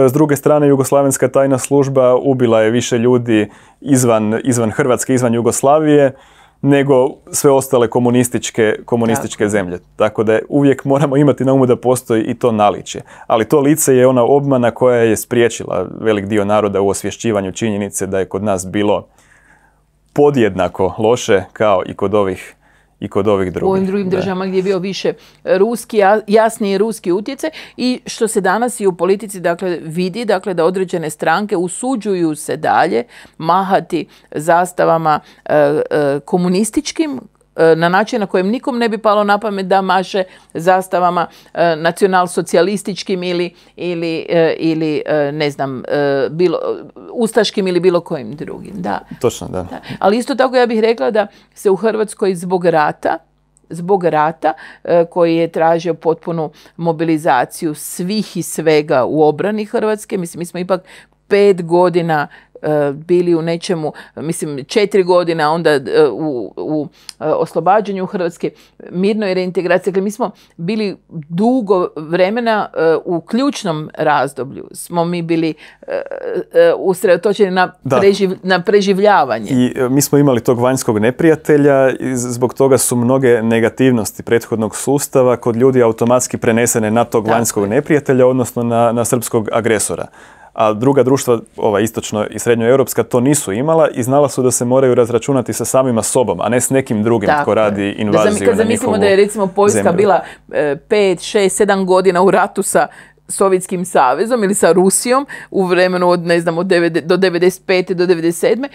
Speaker 2: s druge strane, Jugoslavenska tajna služba ubila je više ljudi izvan, izvan Hrvatske, izvan Jugoslavije, nego sve ostale komunističke, komunističke zemlje. Tako da uvijek moramo imati na umu da postoji i to naličje. Ali to lice je ona obmana koja je spriječila velik dio naroda u osvješćivanju činjenice da je kod nas bilo podjednako loše kao i kod ovih i kod ovih drugih. U ovim drugim državama
Speaker 1: gdje je bio više ruski, jasniji ruski utjecaj i što se danas i u politici dakle, vidi dakle, da određene stranke usuđuju se dalje mahati zastavama e, e, komunističkim E, na način na kojem nikom ne bi palo na pamet da maše zastavama e, nacionalsocijalističkim ili, ili, e, ili ne znam, bilo, ustaškim ili bilo kojim drugim. Da. Točno, da. da. Ali isto tako ja bih rekla da se u Hrvatskoj zbog rata zbog rata koji je tražio potpunu mobilizaciju svih i svega u obrani Hrvatske. Mislim, mi smo ipak pet godina E, bili u nečemu, mislim, četiri godine, onda e, u, u e, oslobađanju Hrvatske, mirnoj reintegraciji. Dakle, mi smo bili dugo vremena u ključnom razdoblju. Smo mi bili usredotočeni na, na preživljavanje.
Speaker 2: I mi smo imali tog vanjskog neprijatelja i zbog toga su mnoge negativnosti prethodnog sustava kod ljudi automatski prenesene na tog vanjskog neprijatelja, odnosno na, na srpskog agresora a druga društva, ova istočno i srednjoeuropska, to nisu imala i znala su da se moraju razračunati sa samima sobom, a ne s nekim drugim Tako tko radi invaziju da, na da je recimo Poljska bila
Speaker 1: 5, 6, 7 godina u ratu sa Sovjetskim savezom ili sa Rusijom u vremenu od, ne znam, od 9, do 95. do 97.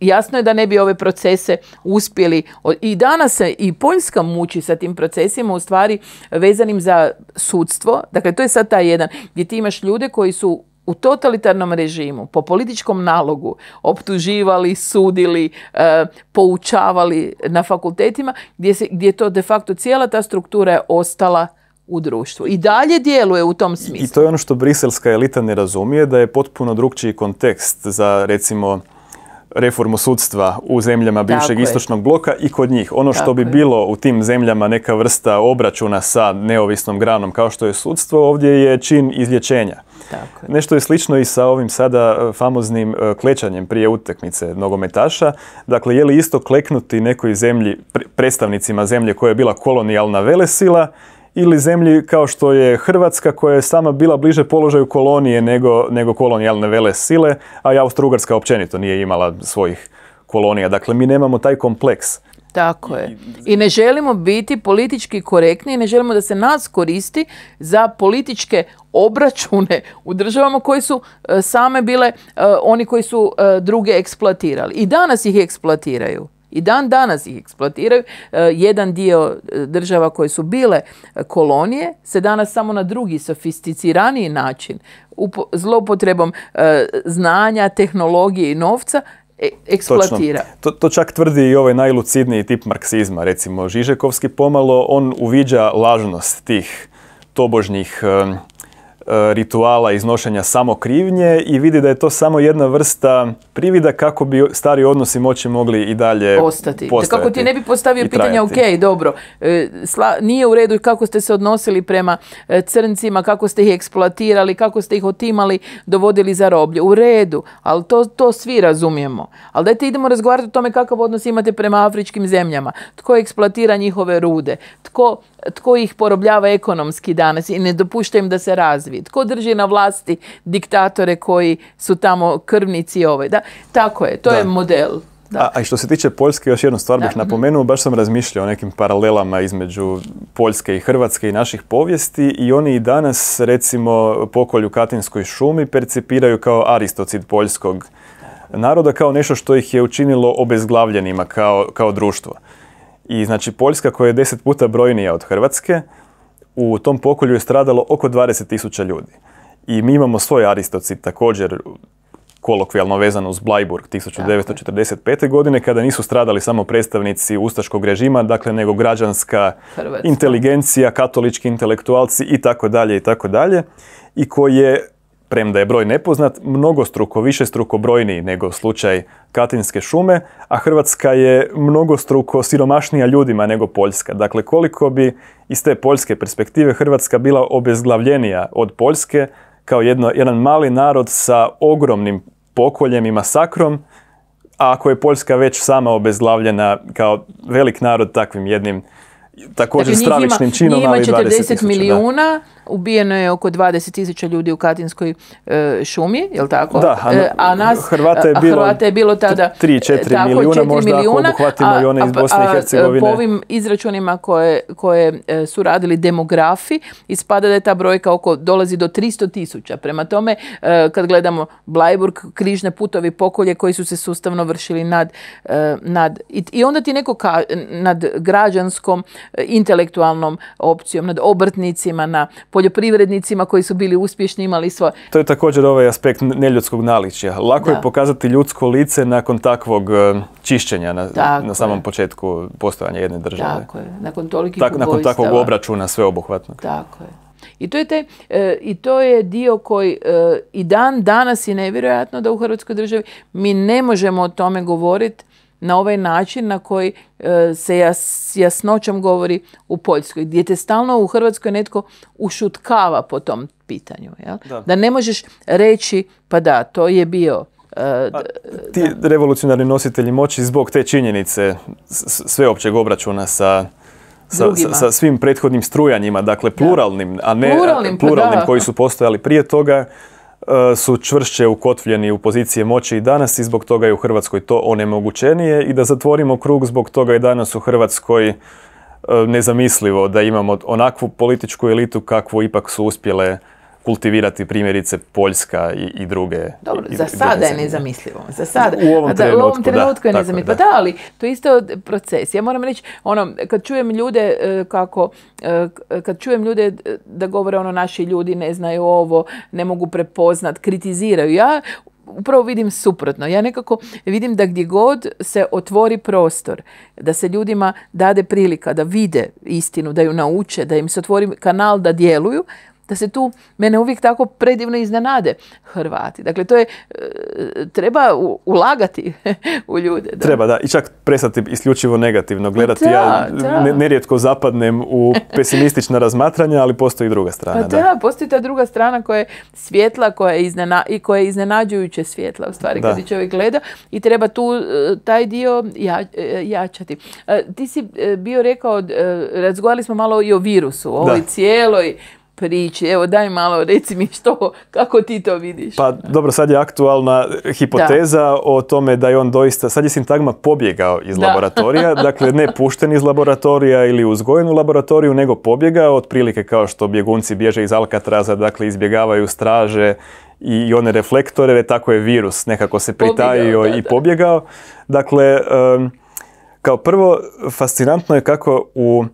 Speaker 1: Jasno je da ne bi ove procese uspjeli. I danas se i Poljska muči sa tim procesima, u stvari vezanim za sudstvo. Dakle, to je sad taj jedan, gdje ti imaš ljude koji su u totalitarnom režimu po političkom nalogu optuživali, sudili, e, poučavali na fakultetima gdje, se, gdje to de facto cijela ta struktura je ostala u društvu. I dalje djeluje u tom smislu.
Speaker 2: I to je ono što briselska elita ne razumije, da je potpuno drugčiji kontekst za recimo reformu sudstva u zemljama bivšeg istočnog bloka i kod njih. Ono što bi bilo u tim zemljama neka vrsta obračuna sa neovisnom granom kao što je sudstvo, ovdje je čin izlječenja. Nešto je slično i sa ovim sada e, famoznim e, klečanjem prije utakmice nogometaša. Dakle, je li isto kleknuti nekoj zemlji, predstavnicima zemlje koja je bila kolonijalna velesila, ili zemlji kao što je Hrvatska koja je sama bila bliže položaju kolonije nego, nego kolonijalne vele sile, a i austro općenito nije imala svojih kolonija. Dakle, mi nemamo taj kompleks.
Speaker 1: Tako je. I ne želimo biti politički korektni i ne želimo da se nas koristi za političke obračune u državama koje su e, same bile e, oni koji su e, druge eksploatirali. I danas ih eksploatiraju. I dan danas ih eksploatiraju. E, jedan dio e, država koje su bile e, kolonije se danas samo na drugi sofisticiraniji način zlopotrebom znanja, tehnologije i novca eksploatira.
Speaker 2: To, čak tvrdi i ovaj najlucidniji tip marksizma, recimo Žižekovski pomalo, on uviđa lažnost tih tobožnjih E, rituala iznošenja samo krivnje i vidi da je to samo jedna vrsta privida kako bi stari odnosi moći mogli
Speaker 1: i dalje ostati. Da kako ti ne bi postavio pitanje, ok, dobro, e, nije u redu kako ste se odnosili prema e, crncima, kako ste ih eksploatirali, kako ste ih otimali, dovodili za roblje. U redu, ali to, to svi razumijemo. Ali dajte idemo razgovarati o tome kakav odnos imate prema afričkim zemljama. Tko eksploatira njihove rude, tko, tko ih porobljava ekonomski danas i ne dopušta im da se razvije tko drži na vlasti diktatore koji su tamo krvnici i ovaj, Da, tako je, to je model.
Speaker 2: Da. A, a što se tiče Poljske, još jednu stvar bih mhm. napomenuo, baš sam razmišljao o nekim paralelama između Poljske i Hrvatske i naših povijesti i oni i danas, recimo, pokolju Katinskoj šumi percipiraju kao aristocid poljskog naroda, kao nešto što ih je učinilo obezglavljenima kao, kao društvo. I znači Poljska koja je deset puta brojnija od Hrvatske, u tom pokolju je stradalo oko 20.000 ljudi. I mi imamo svoj aristocit također kolokvijalno vezano uz Blajburg 1945. godine, kada nisu stradali samo predstavnici ustaškog režima, dakle, nego građanska inteligencija, katolički intelektualci i tako dalje i tako dalje. I koji je premda je broj nepoznat, mnogostruko, višestruko brojniji nego slučaj Katinske šume, a Hrvatska je mnogostruko siromašnija ljudima nego Poljska. Dakle, koliko bi iz te poljske perspektive Hrvatska bila obezglavljenija od Poljske, kao jedan mali narod sa ogromnim pokoljem i masakrom, a ako je Poljska već sama obezglavljena kao velik narod takvim jednim također dakle, stravičnim činom, ali 20 milijuna,
Speaker 1: ubijeno je oko 20.000 ljudi u Katinskoj e, šumi, jel tako? Da, e, a, nas Hrvata je bilo, Hrvata je tada 3-4 milijuna, možda ako obuhvatimo i one iz Bosne i Hercegovine. Po ovim izračunima koje, e, su radili demografi, ispada da je ta brojka oko dolazi do 300 tisuća. Prema tome, kad gledamo Blajburg, križne putovi pokolje koji su se sustavno vršili nad, nad i onda ti neko nad građanskom, intelektualnom opcijom, nad obrtnicima, na poljoprivrednicima koji su bili uspješni, imali svoje.
Speaker 2: To je također ovaj aspekt neljudskog naličja. Lako je pokazati ljudsko lice nakon takvog e, čišćenja na, samom početku postojanja jedne države. Tako je,
Speaker 1: nakon tolikih tak, Nakon takvog
Speaker 2: obračuna sveobuhvatnog. Tako
Speaker 1: je. I to je, e, dio koji e, i dan danas je nevjerojatno da u Hrvatskoj državi mi ne možemo o tome govoriti na ovaj način na koji e, se s jasnoćom govori u Poljskoj, gdje te stalno u Hrvatskoj netko ušutkava po tom pitanju. Da. ne možeš reći pa da, to je bio e, pa,
Speaker 2: ti revolucionarni nositelji moći zbog te činjenice sveopćeg obračuna sa sa, svim prethodnim strujanjima, dakle pluralnim, a ne pluralnim, pa koji su postojali prije toga, E, su čvršće ukotvljeni u pozicije moći i danas i zbog toga je u Hrvatskoj to onemogućenije i da zatvorimo krug zbog toga je danas u Hrvatskoj e, nezamislivo da imamo onakvu političku elitu kakvu ipak su uspjele kultivirati primjerice Poljska i, i druge.
Speaker 1: Dobro, za sada je nezamislivo. Za sada. U ovom trenutku, u ovom trenutku je nezamislivo. Pa da, ali to je isto proces. Ja moram reći, ono, kad čujem ljude e, kako, e, kad čujem ljude e, da govore ono naši ljudi ne znaju ovo, ne mogu prepoznat, kritiziraju. Ja upravo vidim suprotno. Ja nekako vidim da gdje god se otvori prostor, da se ljudima dade prilika da vide istinu, da ju nauče, da im se otvori kanal da djeluju, da se tu mene uvijek tako predivno iznenade Hrvati. Dakle, to je, e, treba ulagati *laughs* u ljude.
Speaker 2: Da. Treba, da. I čak prestati isključivo negativno gledati. ja pa nerijetko zapadnem u *laughs* pesimistična razmatranja, ali postoji druga strana. Pa da,
Speaker 1: postoji ta druga strana koja je svjetla koja je iznena, i koja je iznenađujuće svjetla, u stvari, kada čovjek gleda i treba tu e, taj dio ja, e, jačati. Ti si bio rekao, razgovarali smo malo i o virusu, o ovoj cijeloj priči. Evo daj malo, reci mi što, kako ti to vidiš. Pa
Speaker 2: dobro, sad je aktualna hipoteza o tome da je on doista, sad je sintagma pobjegao iz laboratorija, *laughs* dakle ne pušten iz laboratorija ili uzgojen u laboratoriju, nego pobjegao, otprilike kao što bjegunci bježe iz Alcatraza, dakle izbjegavaju straže i one reflektore, tako je virus nekako se pritajio i pobjegao. Dakle, kao prvo, fascinantno je kako u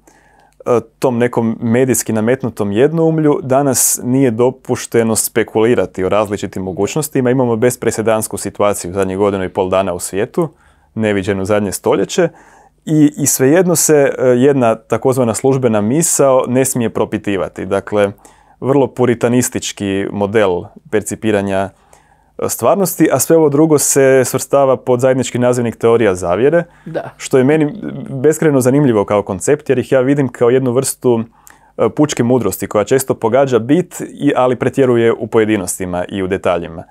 Speaker 2: E, tom nekom medijski nametnutom jednoumlju danas nije dopušteno spekulirati o različitim mogućnostima. Imamo bespresedansku situaciju zadnjih godinu i pol dana u svijetu, neviđenu zadnje stoljeće. I, i svejedno se e, jedna takozvana službena misao ne smije propitivati. Dakle, vrlo puritanistički model percipiranja stvarnosti, a sve ovo drugo se svrstava pod zajednički nazivnik teorija zavjere, što je meni beskrajno zanimljivo kao koncept, jer ih ja vidim kao jednu vrstu e, pučke mudrosti koja često pogađa bit, ali pretjeruje u pojedinostima i u detaljima.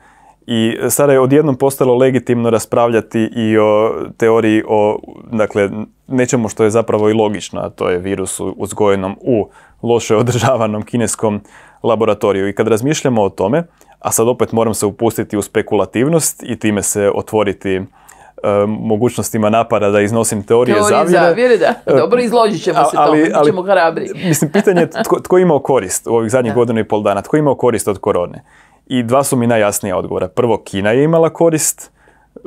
Speaker 2: I sada je odjednom postalo legitimno raspravljati i o teoriji o dakle, nečemu što je zapravo i logično, a to je virus uzgojenom u loše održavanom kineskom laboratoriju. I kad razmišljamo o tome, a sad opet moram se upustiti u spekulativnost i time se otvoriti e, mogućnostima napada da iznosim teorije, teorije zavjere. da.
Speaker 1: E, Dobro, izložit ćemo se tome, ćemo *laughs* Mislim, pitanje
Speaker 2: je tko, tko imao korist u ovih zadnjih godinu i pol dana, tko je imao korist od korone? I dva su mi najjasnija odgovora. Prvo, Kina je imala korist,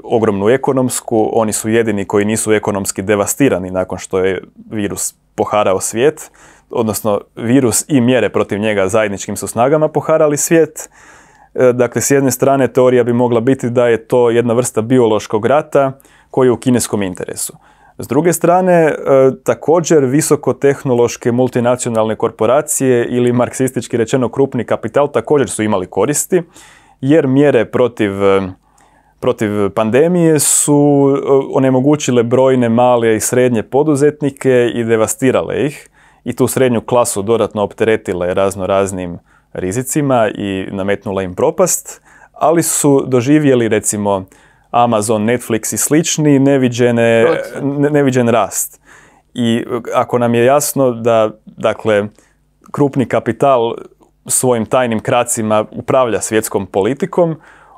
Speaker 2: ogromnu ekonomsku, oni su jedini koji nisu ekonomski devastirani nakon što je virus poharao svijet, odnosno virus i mjere protiv njega zajedničkim su snagama poharali svijet. E, dakle, s jedne strane teorija bi mogla biti da je to jedna vrsta biološkog rata koji je u kineskom interesu. S druge strane, e, također visokotehnološke multinacionalne korporacije ili marksistički rečeno krupni kapital također su imali koristi, jer mjere protiv, e, protiv pandemije su onemogućile brojne male i srednje poduzetnike i devastirale ih i tu srednju klasu dodatno opteretile razno raznim rizicima i nametnula im propast, ali su doživjeli recimo Amazon, Netflix i slični neviđen rast. I ako nam je jasno da dakle krupni kapital svojim tajnim kracima upravlja svjetskom politikom,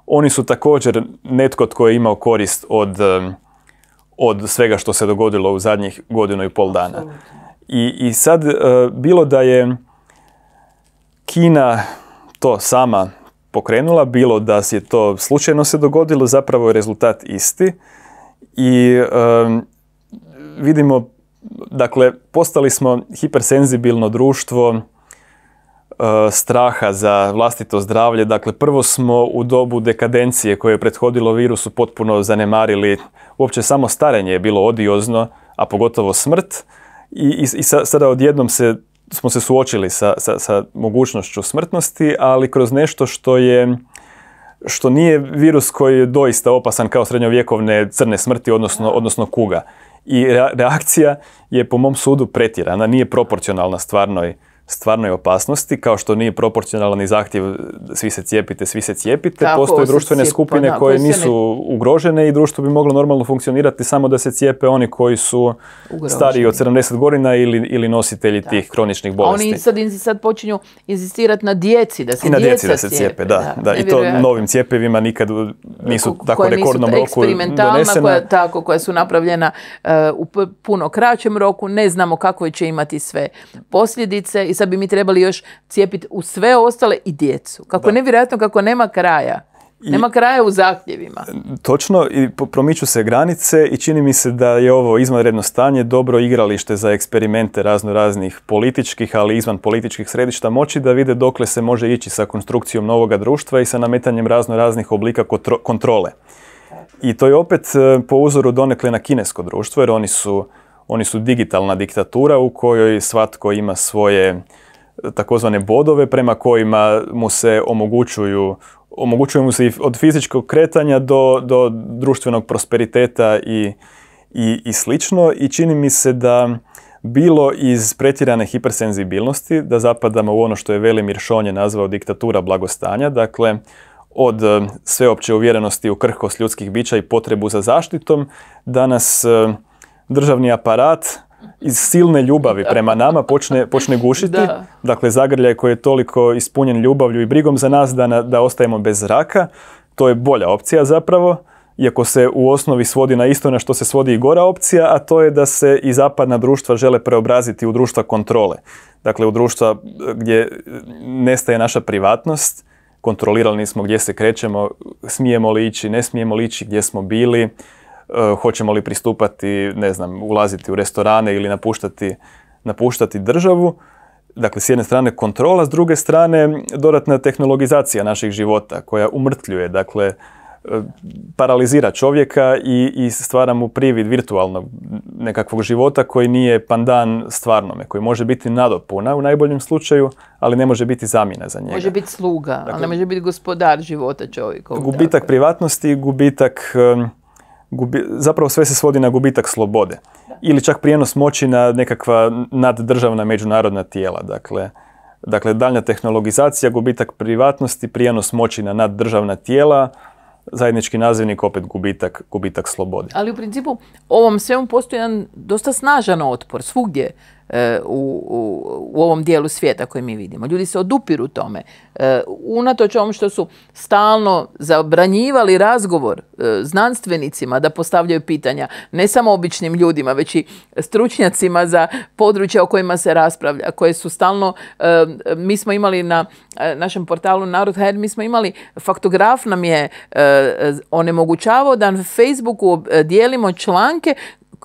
Speaker 2: oni su također netko tko je imao korist od, od svega što se dogodilo u zadnjih godinu i pol dana. I, i sad e, bilo da je Kina to sama pokrenula, bilo da se to slučajno se dogodilo, zapravo je rezultat isti. I vidimo, dakle, postali smo hipersenzibilno društvo e, straha za vlastito zdravlje. Dakle, prvo smo u dobu dekadencije koje je prethodilo virusu potpuno zanemarili. Uopće samo starenje je bilo odiozno, a pogotovo smrt. I, i, i sada odjednom se smo se suočili sa, sa, sa mogućnošću smrtnosti, ali kroz nešto što je što nije virus koji je doista opasan kao srednjovjekovne crne smrti, odnosno, odnosno kuga. I reakcija je po mom sudu pretjerana, nije proporcionalna stvarnoj stvarnoj opasnosti, kao što nije proporcionalan zahtjev svi se cijepite, svi se cijepite, postoje društvene skupine koje nisu ugrožene i društvo bi moglo normalno funkcionirati samo da se cijepe oni koji su stariji od 70 godina ili, ili nositelji tih kroničnih bolesti. A
Speaker 1: oni sad, sad počinju inzistirati na djeci da se I na djeci da se cijepe, da. I to novim
Speaker 2: cijepevima nikad nisu tako rekordnom nisu roku donesena. Koja,
Speaker 1: tako, koja su napravljena e, u puno kraćem roku, ne znamo kako će imati sve posljedice i sad bi mi trebali još cijepiti u sve ostale i djecu. Kako je nevjerojatno, kako nema kraja. nema kraja u zahtjevima.
Speaker 2: Točno, i promiču se granice i čini mi se da je ovo izvanredno stanje dobro igralište za eksperimente razno raznih političkih, ali izvan političkih središta moći da vide dokle se može ići sa konstrukcijom novoga društva i sa nametanjem razno raznih oblika kontrole. I to je opet e, po uzoru donekle na kinesko društvo, jer oni su oni su digitalna diktatura u kojoj svatko ima svoje e, takozvane bodove prema kojima mu se omogućuju omogućuje mu se i od fizičkog kretanja do, do društvenog prosperiteta i, i, i slično i čini mi se da bilo iz pretjerane hipersenzibilnosti, da zapadamo u ono što je Velimir Šonje nazvao diktatura blagostanja, dakle od e, sveopće uvjerenosti u krhkost ljudskih bića i potrebu za zaštitom, danas e, državni aparat iz silne ljubavi prema nama počne, počne gušiti. Dakle, zagrljaj koji je toliko ispunjen ljubavlju i brigom za nas da, da ostajemo bez zraka, to je bolja opcija zapravo, iako se u osnovi svodi na isto na što se svodi i gora opcija, a to je da se i zapadna društva žele preobraziti u društva kontrole. Dakle, u društva eh, gdje eh, nestaje naša privatnost, kontrolirali smo gdje se krećemo, smijemo li ići, ne smijemo li ići, gdje smo bili, E, hoćemo li pristupati, ne znam, ulaziti u restorane ili napuštati, napuštati državu. Dakle, s jedne strane kontrola, s druge strane dodatna tehnologizacija naših života koja umrtljuje, dakle, e, paralizira čovjeka i, i stvara mu privid virtualnog nekakvog života koji nije pandan stvarnome, koji može biti nadopuna u najboljem slučaju, ali ne može biti zamjena za njega. Može
Speaker 1: biti sluga, ali dakle, ne može biti gospodar života čovjeka. Gubitak
Speaker 2: privatnosti, gubitak gubi, zapravo sve se svodi na gubitak slobode. Ili čak prijenos moći na nekakva naddržavna međunarodna tijela. Dakle, dakle daljnja tehnologizacija, gubitak privatnosti, prijenos moći na naddržavna tijela, zajednički nazivnik opet gubitak, gubitak slobode.
Speaker 1: Ali u principu ovom svemu postoji jedan dosta snažan otpor svugdje E, u, u, ovom dijelu svijeta koji mi vidimo. Ljudi se odupiru tome. E, unatoč ovom što su stalno zabranjivali razgovor e, znanstvenicima da postavljaju pitanja, ne samo običnim ljudima, već i stručnjacima za područja o kojima se raspravlja, koje su stalno, mi smo imali na našem portalu Narod.hr, mi smo imali, faktograf nam je onemogućavao da na Facebooku dijelimo članke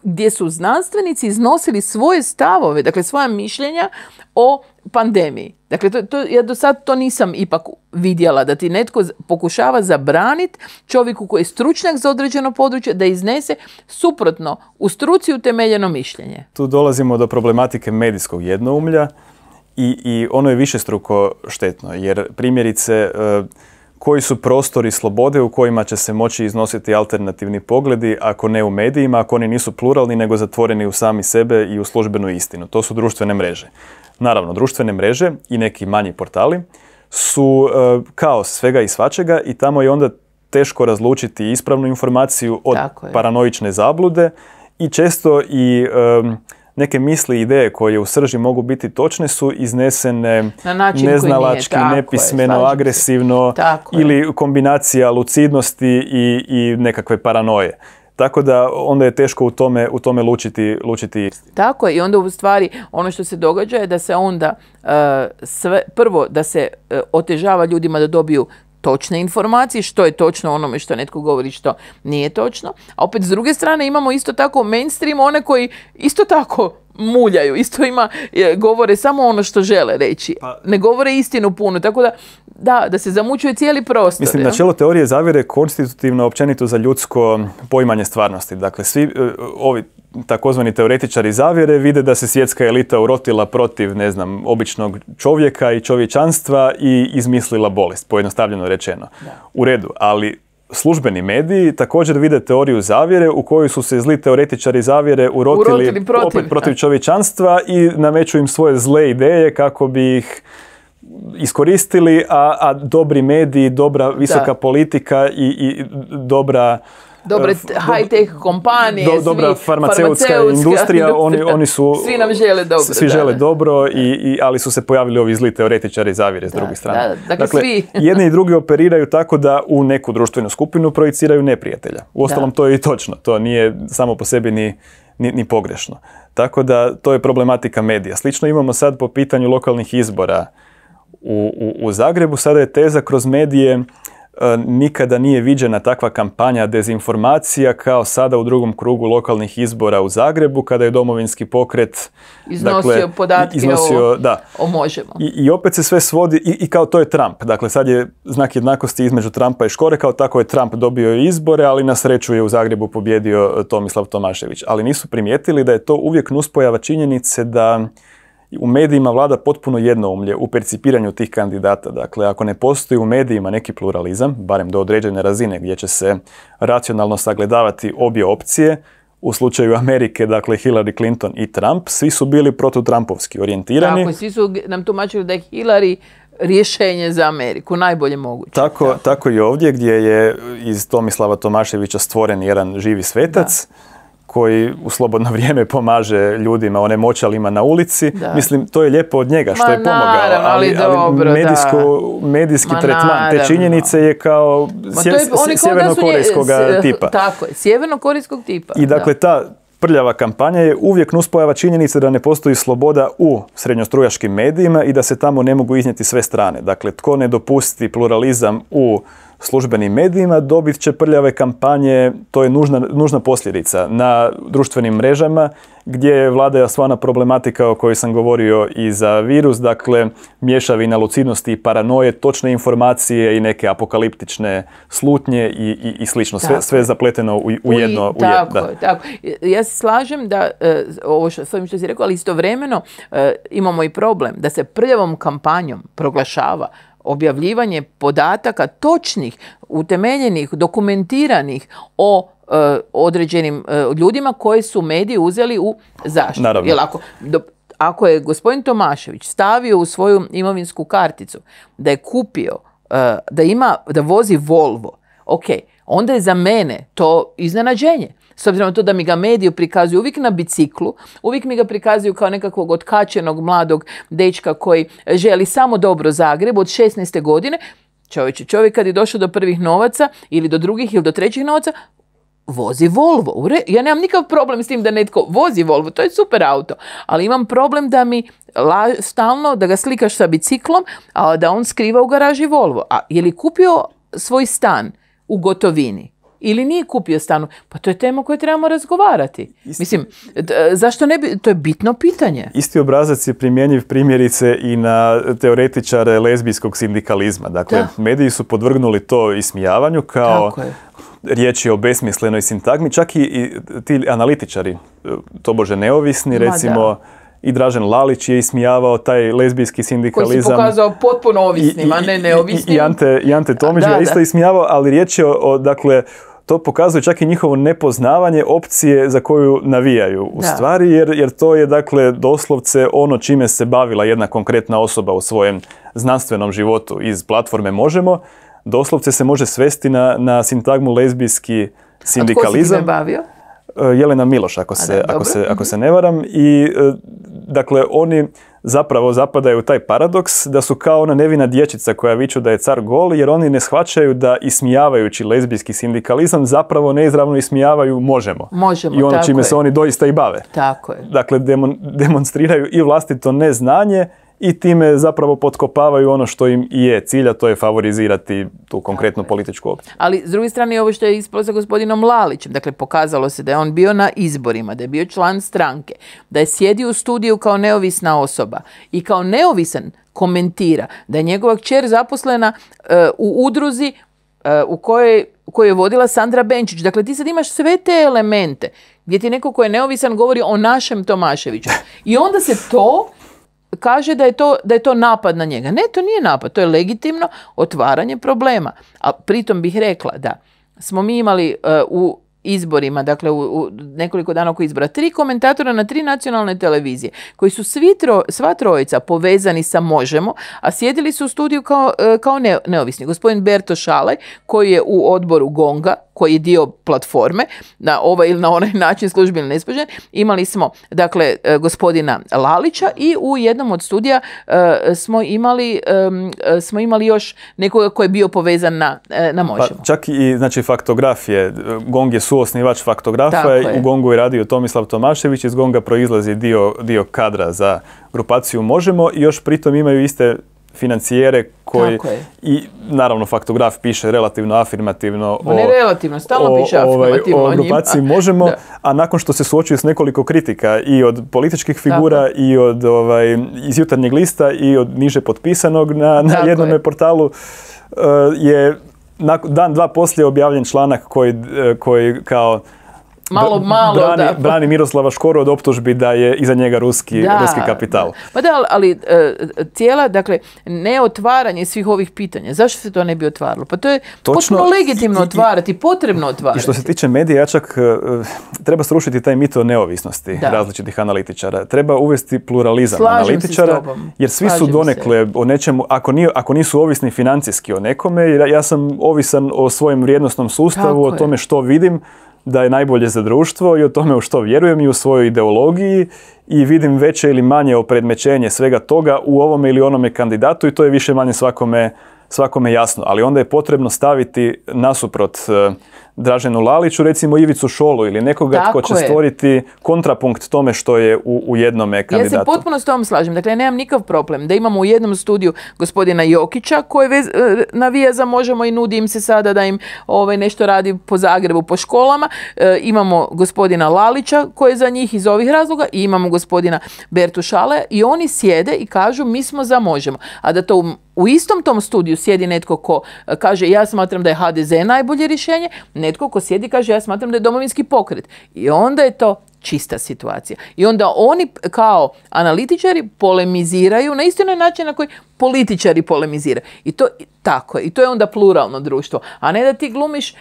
Speaker 1: gdje su znanstvenici iznosili svoje stavove, dakle svoja mišljenja o pandemiji. Dakle, to, ja do sad to nisam ipak vidjela, da ti netko pokušava zabraniti čovjeku koji je stručnjak za određeno područje da iznese suprotno u struci utemeljeno mišljenje.
Speaker 2: Tu dolazimo do problematike medijskog jednoumlja i, i ono je više struko štetno, jer primjerice... E, koji su prostori slobode u kojima će se moći iznositi alternativni pogledi, ako ne u medijima, ako oni nisu pluralni, nego zatvoreni u sami sebe i u službenu istinu. To su društvene mreže. Naravno, društvene mreže i neki manji portali su e, kaos svega i svačega i tamo je onda teško razlučiti ispravnu informaciju od paranoične zablude i često i... E, neke misli i ideje koje u srži mogu biti točne su iznesene Na način neznalački, nije, nepismeno, agresivno ili kombinacija lucidnosti i, i nekakve paranoje. Tako da onda je teško u tome, u tome lučiti, lučiti
Speaker 1: Tako je i onda u stvari ono što se događa je da se onda e, sve, prvo da se e, otežava ljudima da dobiju točne informacije, što je točno onome što netko govori što nije točno. A opet s druge strane imamo isto tako mainstream one koji isto tako muljaju, isto ima, govore samo ono što žele reći. Pa- ne govore istinu puno, tako da, da, da se zamućuje cijeli prostor. Mislim, načelo
Speaker 2: teorije zavire konstitutivno općenito za ljudsko poimanje stvarnosti. Dakle, svi e, ovi takozvani teoretičari zavjere vide da se svjetska elita urotila protiv, ne znam, običnog čovjeka i čovječanstva i izmislila bolest, pojednostavljeno rečeno. U redu, ali službeni mediji također vide teoriju zavjere u kojoj su se zli teoretičari zavjere urotili, opet protiv čovječanstva i nameću im svoje zle ideje kako bi ih iskoristili, a, a dobri mediji, dobra visoka politika i dobra dobre e,
Speaker 1: high-tech kompanije, do, svi farmaceutska, industrija, oni, oni su... *laughs* Svi nam žele dobro. Svi žele
Speaker 2: dobro, i, i, ali su se pojavili ovi zli teoretičari zavire s druge strane. Dakle, dakle svi. *laughs* jedni i *laughs* drugi operiraju tako da u neku društvenu skupinu projiciraju neprijatelja. Uostalom, to je i točno. To nije samo po sebi ni, ni, pogrešno. Tako da, to je problematika medija. Slično imamo sad po pitanju lokalnih izbora u, u, u Zagrebu. Sada je teza kroz medije E, nikada nije viđena takva kampanja dezinformacija kao sada u drugom krugu lokalnih izbora u Zagrebu kada je domovinski pokret iznosio dakle, podatke o, da. možemo. I, opet se sve svodi i, i, kao to je Trump. Dakle sad je znak jednakosti između Trumpa i Škore kao tako je Trump dobio izbore ali na sreću je u Zagrebu pobjedio e, Tomislav Tomašević. Ali nisu primijetili da je to uvijek nuspojava činjenice da u medijima vlada potpuno jednoumlje u percipiranju tih kandidata. Dakle, ako ne postoji u medijima neki pluralizam, barem do određene razine gdje će se racionalno sagledavati obje opcije, u slučaju Amerike, dakle Hillary Clinton i Trump, svi su bili protutrampovski orijentirani. Tako,
Speaker 1: svi su nam tumačili da je Hillary rješenje za Ameriku, najbolje moguće.
Speaker 2: Tako, tako i ovdje gdje je iz Tomislava Tomaševića stvoren jedan živi svetac koji u slobodno *laughs* vrijeme pomaže ljudima, one moćalima na ulici. Mislim, to je lijepo od njega što je pomogao, ali, medijski tretman te činjenice je kao sjeverno sjevernokorejskog tipa. Tako
Speaker 1: je, sjevernokorejskog tipa. I dakle, ta
Speaker 2: prljava kampanja je uvijek nuspojava činjenice da ne postoji sloboda u srednjostrujaškim medijima i da se tamo ne mogu iznijeti sve strane. Dakle, tko ne dopusti pluralizam u službenim medijima, dobit će prljave kampanje, to je nužna, nužna posljedica na društvenim mrežama gdje vlada sva ona problematika o kojoj sam govorio i za virus, dakle na lucidnosti i paranoje, točne informacije i neke apokaliptične slutnje i, i, i slično. Sve, sve zapleteno u, jedno. da.
Speaker 1: tako. Ja se slažem da e, ovo što, s što si rekao, ali istovremeno e, imamo i problem da se prljavom kampanjom proglašava objavljivanje podataka točnih, utemeljenih, dokumentiranih o e, određenim e, ljudima koje su mediji uzeli u zaštitu. ako, je gospodin Tomašević stavio u svoju imovinsku karticu da je kupio, e, da ima, da vozi Volvo, ok, onda je za mene to iznenađenje s obzirom na to da mi ga mediju prikazuju uvijek na biciklu, uvijek mi ga prikazuju kao nekakvog otkačenog mladog dečka koji želi samo dobro Zagreb od 16. godine, čovječe, čovjek kad je došao do prvih novaca ili do drugih ili do trećih novaca, vozi Volvo. Ja nemam nikakav problem s tim da netko vozi Volvo, to je super auto, ali imam problem da mi stalno, da ga slikaš sa biciklom, a da on skriva u garaži Volvo. A je li kupio svoj stan u gotovini? ili nije kupio stanu? Pa to je tema koju trebamo razgovarati. Mislim, e, zašto ne bi, to je bitno pitanje.
Speaker 2: Isti obrazac je primjenjiv primjerice i na teoretičare lezbijskog sindikalizma. Dakle, mediji su podvrgnuli to ismijavanju kao riječ je o besmislenoj sintagmi. Čak i ti analitičari, e, tobože neovisni, recimo... i Dražen Lalić je ismijavao taj lezbijski sindikalizam. Koji se pokazao
Speaker 1: potpuno ovisnim, a ne neovisnim.
Speaker 2: I, Ante, isto ismijavao, ali riječ je o dakle, to pokazuje čak i njihovo nepoznavanje opcije za koju navijaju u stvari, jer, jer to je dakle doslovce ono čime se bavila jedna konkretna osoba u svojem znanstvenom životu iz platforme Možemo, doslovce se može svesti na, na sintagmu lezbijski sindikalizam. A tko
Speaker 1: se
Speaker 2: e, Jelena Miloš, ako se, ako, se, ako mhm. se ne varam. I e, dakle, oni zapravo zapadaju u taj paradoks da su kao ona nevina dječica koja viču da je car gol jer oni ne shvaćaju da ismijavajući lezbijski sindikalizam zapravo neizravno ismijavaju možemo.
Speaker 1: I ono čime se oni
Speaker 2: doista i bave. Tako je. Dakle, demonstriraju i vlastito neznanje i time zapravo potkopavaju ono što im i je cilj, a to je favorizirati tu konkretnu političku opciju.
Speaker 1: Ali s druge strane ovo što je ispalo sa gospodinom Lalićem, dakle pokazalo se da je on bio na izborima, da je bio član stranke, da je sjedio u studiju kao neovisna osoba i kao neovisan komentira da je njegova kćer zaposlena e, u udruzi e, u kojoj koju je vodila Sandra Benčić. Dakle, ti sad imaš sve te elemente gdje ti neko ko je neovisan govori o našem Tomaševiću. I onda se to kaže da je, to, da je to napad na njega. Ne, to nije napad, to je legitimno otvaranje problema. A pritom bih rekla da smo mi imali e, u izborima, dakle u, nekoliko dana oko izbora, tri komentatora na tri nacionalne televizije koji su svi sva trojica povezani sa Možemo, a sjedili su u studiju kao, e, kao ne, neovisni. Gospodin Berto Šalaj koji je u odboru Gonga, koji je dio platforme, na ovaj ili na onaj način službi ili imali smo dakle e, gospodina Lalića i u jednom od studija e, smo, imali, smo imali još nekoga koji je bio povezan na, na pa Možemo. Pa,
Speaker 2: čak i znači, faktografije, Gong je suosnivač faktografa je. u Gongu je radio Tomislav Tomašević, iz Gonga proizlazi dio, dio kadra za grupaciju Možemo i još pritom imaju iste financijere koji i naravno faktograf piše relativno afirmativno o,
Speaker 1: ovaj, grupaciji *laughs*
Speaker 2: možemo, a nakon što se suočuje s nekoliko kritika i od političkih figura i od ovaj, iz jutarnjeg lista i od niže potpisanog na, na jednome portalu eh, je dan dva poslije je objavljen članak koji, e, koji kao
Speaker 1: malo, malo, brani, da. Brani
Speaker 2: Miroslava Škoro od optužbi da je iza njega ruski, da, ruski kapital.
Speaker 1: Pa da, ali e, cijela, dakle, ne otvaranje svih ovih pitanja. Zašto se to ne bi otvaralo? Pa to je Točno, legitimno otvarati, potrebno otvarati. I što se
Speaker 2: tiče medija, ja čak e, treba srušiti taj mit o neovisnosti različitih analitičara. Treba uvesti pluralizam analitičara, jer svi su donekle o nečemu, ako, ako nisu ovisni financijski o nekome, ja sam ovisan o svojem vrijednostnom sustavu, o tome što vidim, da je najbolje za društvo i o tome u što vjerujem i u svojoj ideologiji i vidim veće ili manje opredmećenje svega toga u ovome ili onome kandidatu i to je više manje svakome, svakome jasno. Ali onda je potrebno staviti nasuprot e, Draženu Laliću, recimo Ivicu Šolu ili nekoga tko će stvoriti kontrapunkt tome što je u, u jednome kandidatu. Ja se potpuno
Speaker 1: s tom slažem. Dakle, ja nemam nikakav problem da imamo u jednom studiju gospodina Jokića koji e, navija za možemo i nudi im se sada da im ovaj, nešto radi po Zagrebu, po školama. E, imamo gospodina Lalića koji je za njih iz ovih razloga i imamo gospodina Bertušale i oni sjede i kažu mi smo za možemo. A da to u istom tom studiju sjedi netko ko e, kaže ja smatram da je HDZ najbolje rješenje, netko ko sjedi kaže ja smatram da je domovinski pokret. I onda je to čista situacija. I onda oni kao analitičari polemiziraju na isti način na koji političari polemiziraju. I to tako je. I to je onda pluralno društvo. A ne da ti glumiš, e,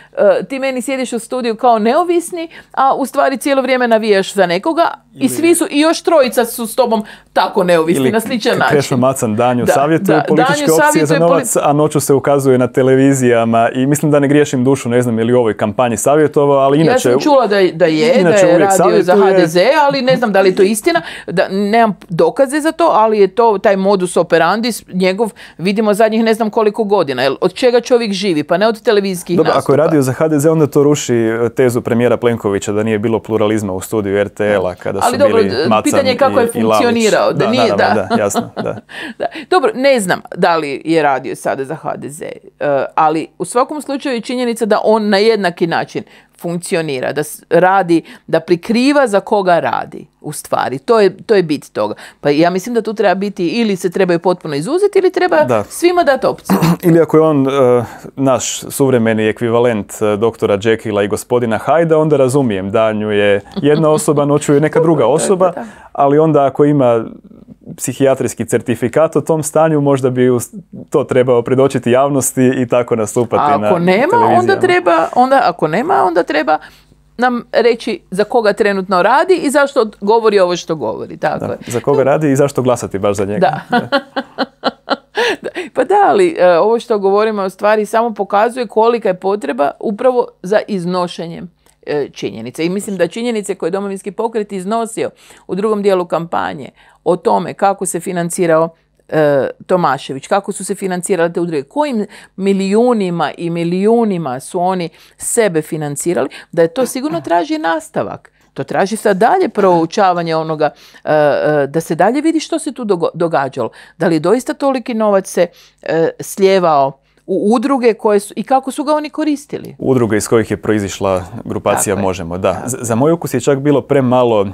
Speaker 1: ti meni sjediš u studiju kao neovisni, a u stvari cijelo vrijeme navijaš za nekoga i svi su, i još trojica su s tobom tako neovisni na sličan način. Krešno
Speaker 2: Macan danju da, savjetuje političke opcije za novac, a noću se ukazuje na televizijama i mislim da ne griješim dušu, ne znam je li u ovoj kampanji savjetovao, ali inače... Ja sam čula
Speaker 1: da, da je, da je radio za HDZ, ali ne znam da li je to istina, da, nemam dokaze za to, ali je to taj modus operandi njegov vidimo zadnjih ne znam koliko godina. od čega čovjek živi? Pa ne od televizijskih Dobro, Ako je radio
Speaker 2: za HDZ, onda to ruši e, tezu premijera Plenkovića da nije bilo pluralizma u studiju RTL-a kada Ali su dobro, bili Macan pitanje je kako je funkcionirao. da, nije, da. jasno. *laughs*
Speaker 1: Da. Dobro, ne znam da li je radio sada za HDZ, e, ali u svakom slučaju je činjenica da on na jednaki način funkcionira, da radi, da prikriva za koga radi u stvari. To je, to je bit toga. Pa ja mislim da tu treba biti ili se trebaju potpuno izuzeti ili treba da. svima dati opciju.
Speaker 2: *clears throat* ili ako je on eh, naš suvremeni ekvivalent eh, doktora Jekila i gospodina Hajda, onda razumijem, da nju je jedna *laughs* osoba, noću je neka druga osoba, ali onda ako ima psihijatrijski certifikat o tom stanju, možda bi to trebao predočiti javnosti i tako nastupati ako na nema, onda
Speaker 1: onda, ako nema, onda treba nam reći za koga trenutno radi i zašto govori ovo što govori. da,
Speaker 2: Za koga radi i zašto glasati baš za njega.
Speaker 1: *laughs* pa da, ali e, ovo što govorimo u stvari samo pokazuje kolika je potreba upravo za iznošenjem E, činjenice. I mislim da činjenice koje je domovinski pokret iznosio u drugom dijelu kampanje o tome kako se financirao e, Tomašević, kako su se financirali te udruge, kojim milijunima i milijunima su oni sebe financirali, da je to sigurno traži nastavak. To traži sad dalje proučavanje onoga, e, da se dalje vidi što se tu događalo. Da li doista toliki novac se sljevao u udruge koje su, i kako su ga oni koristili?
Speaker 2: Udruge iz kojih je proizišla grupacija Možemo, da. Za, za moj ukus je čak bilo premalo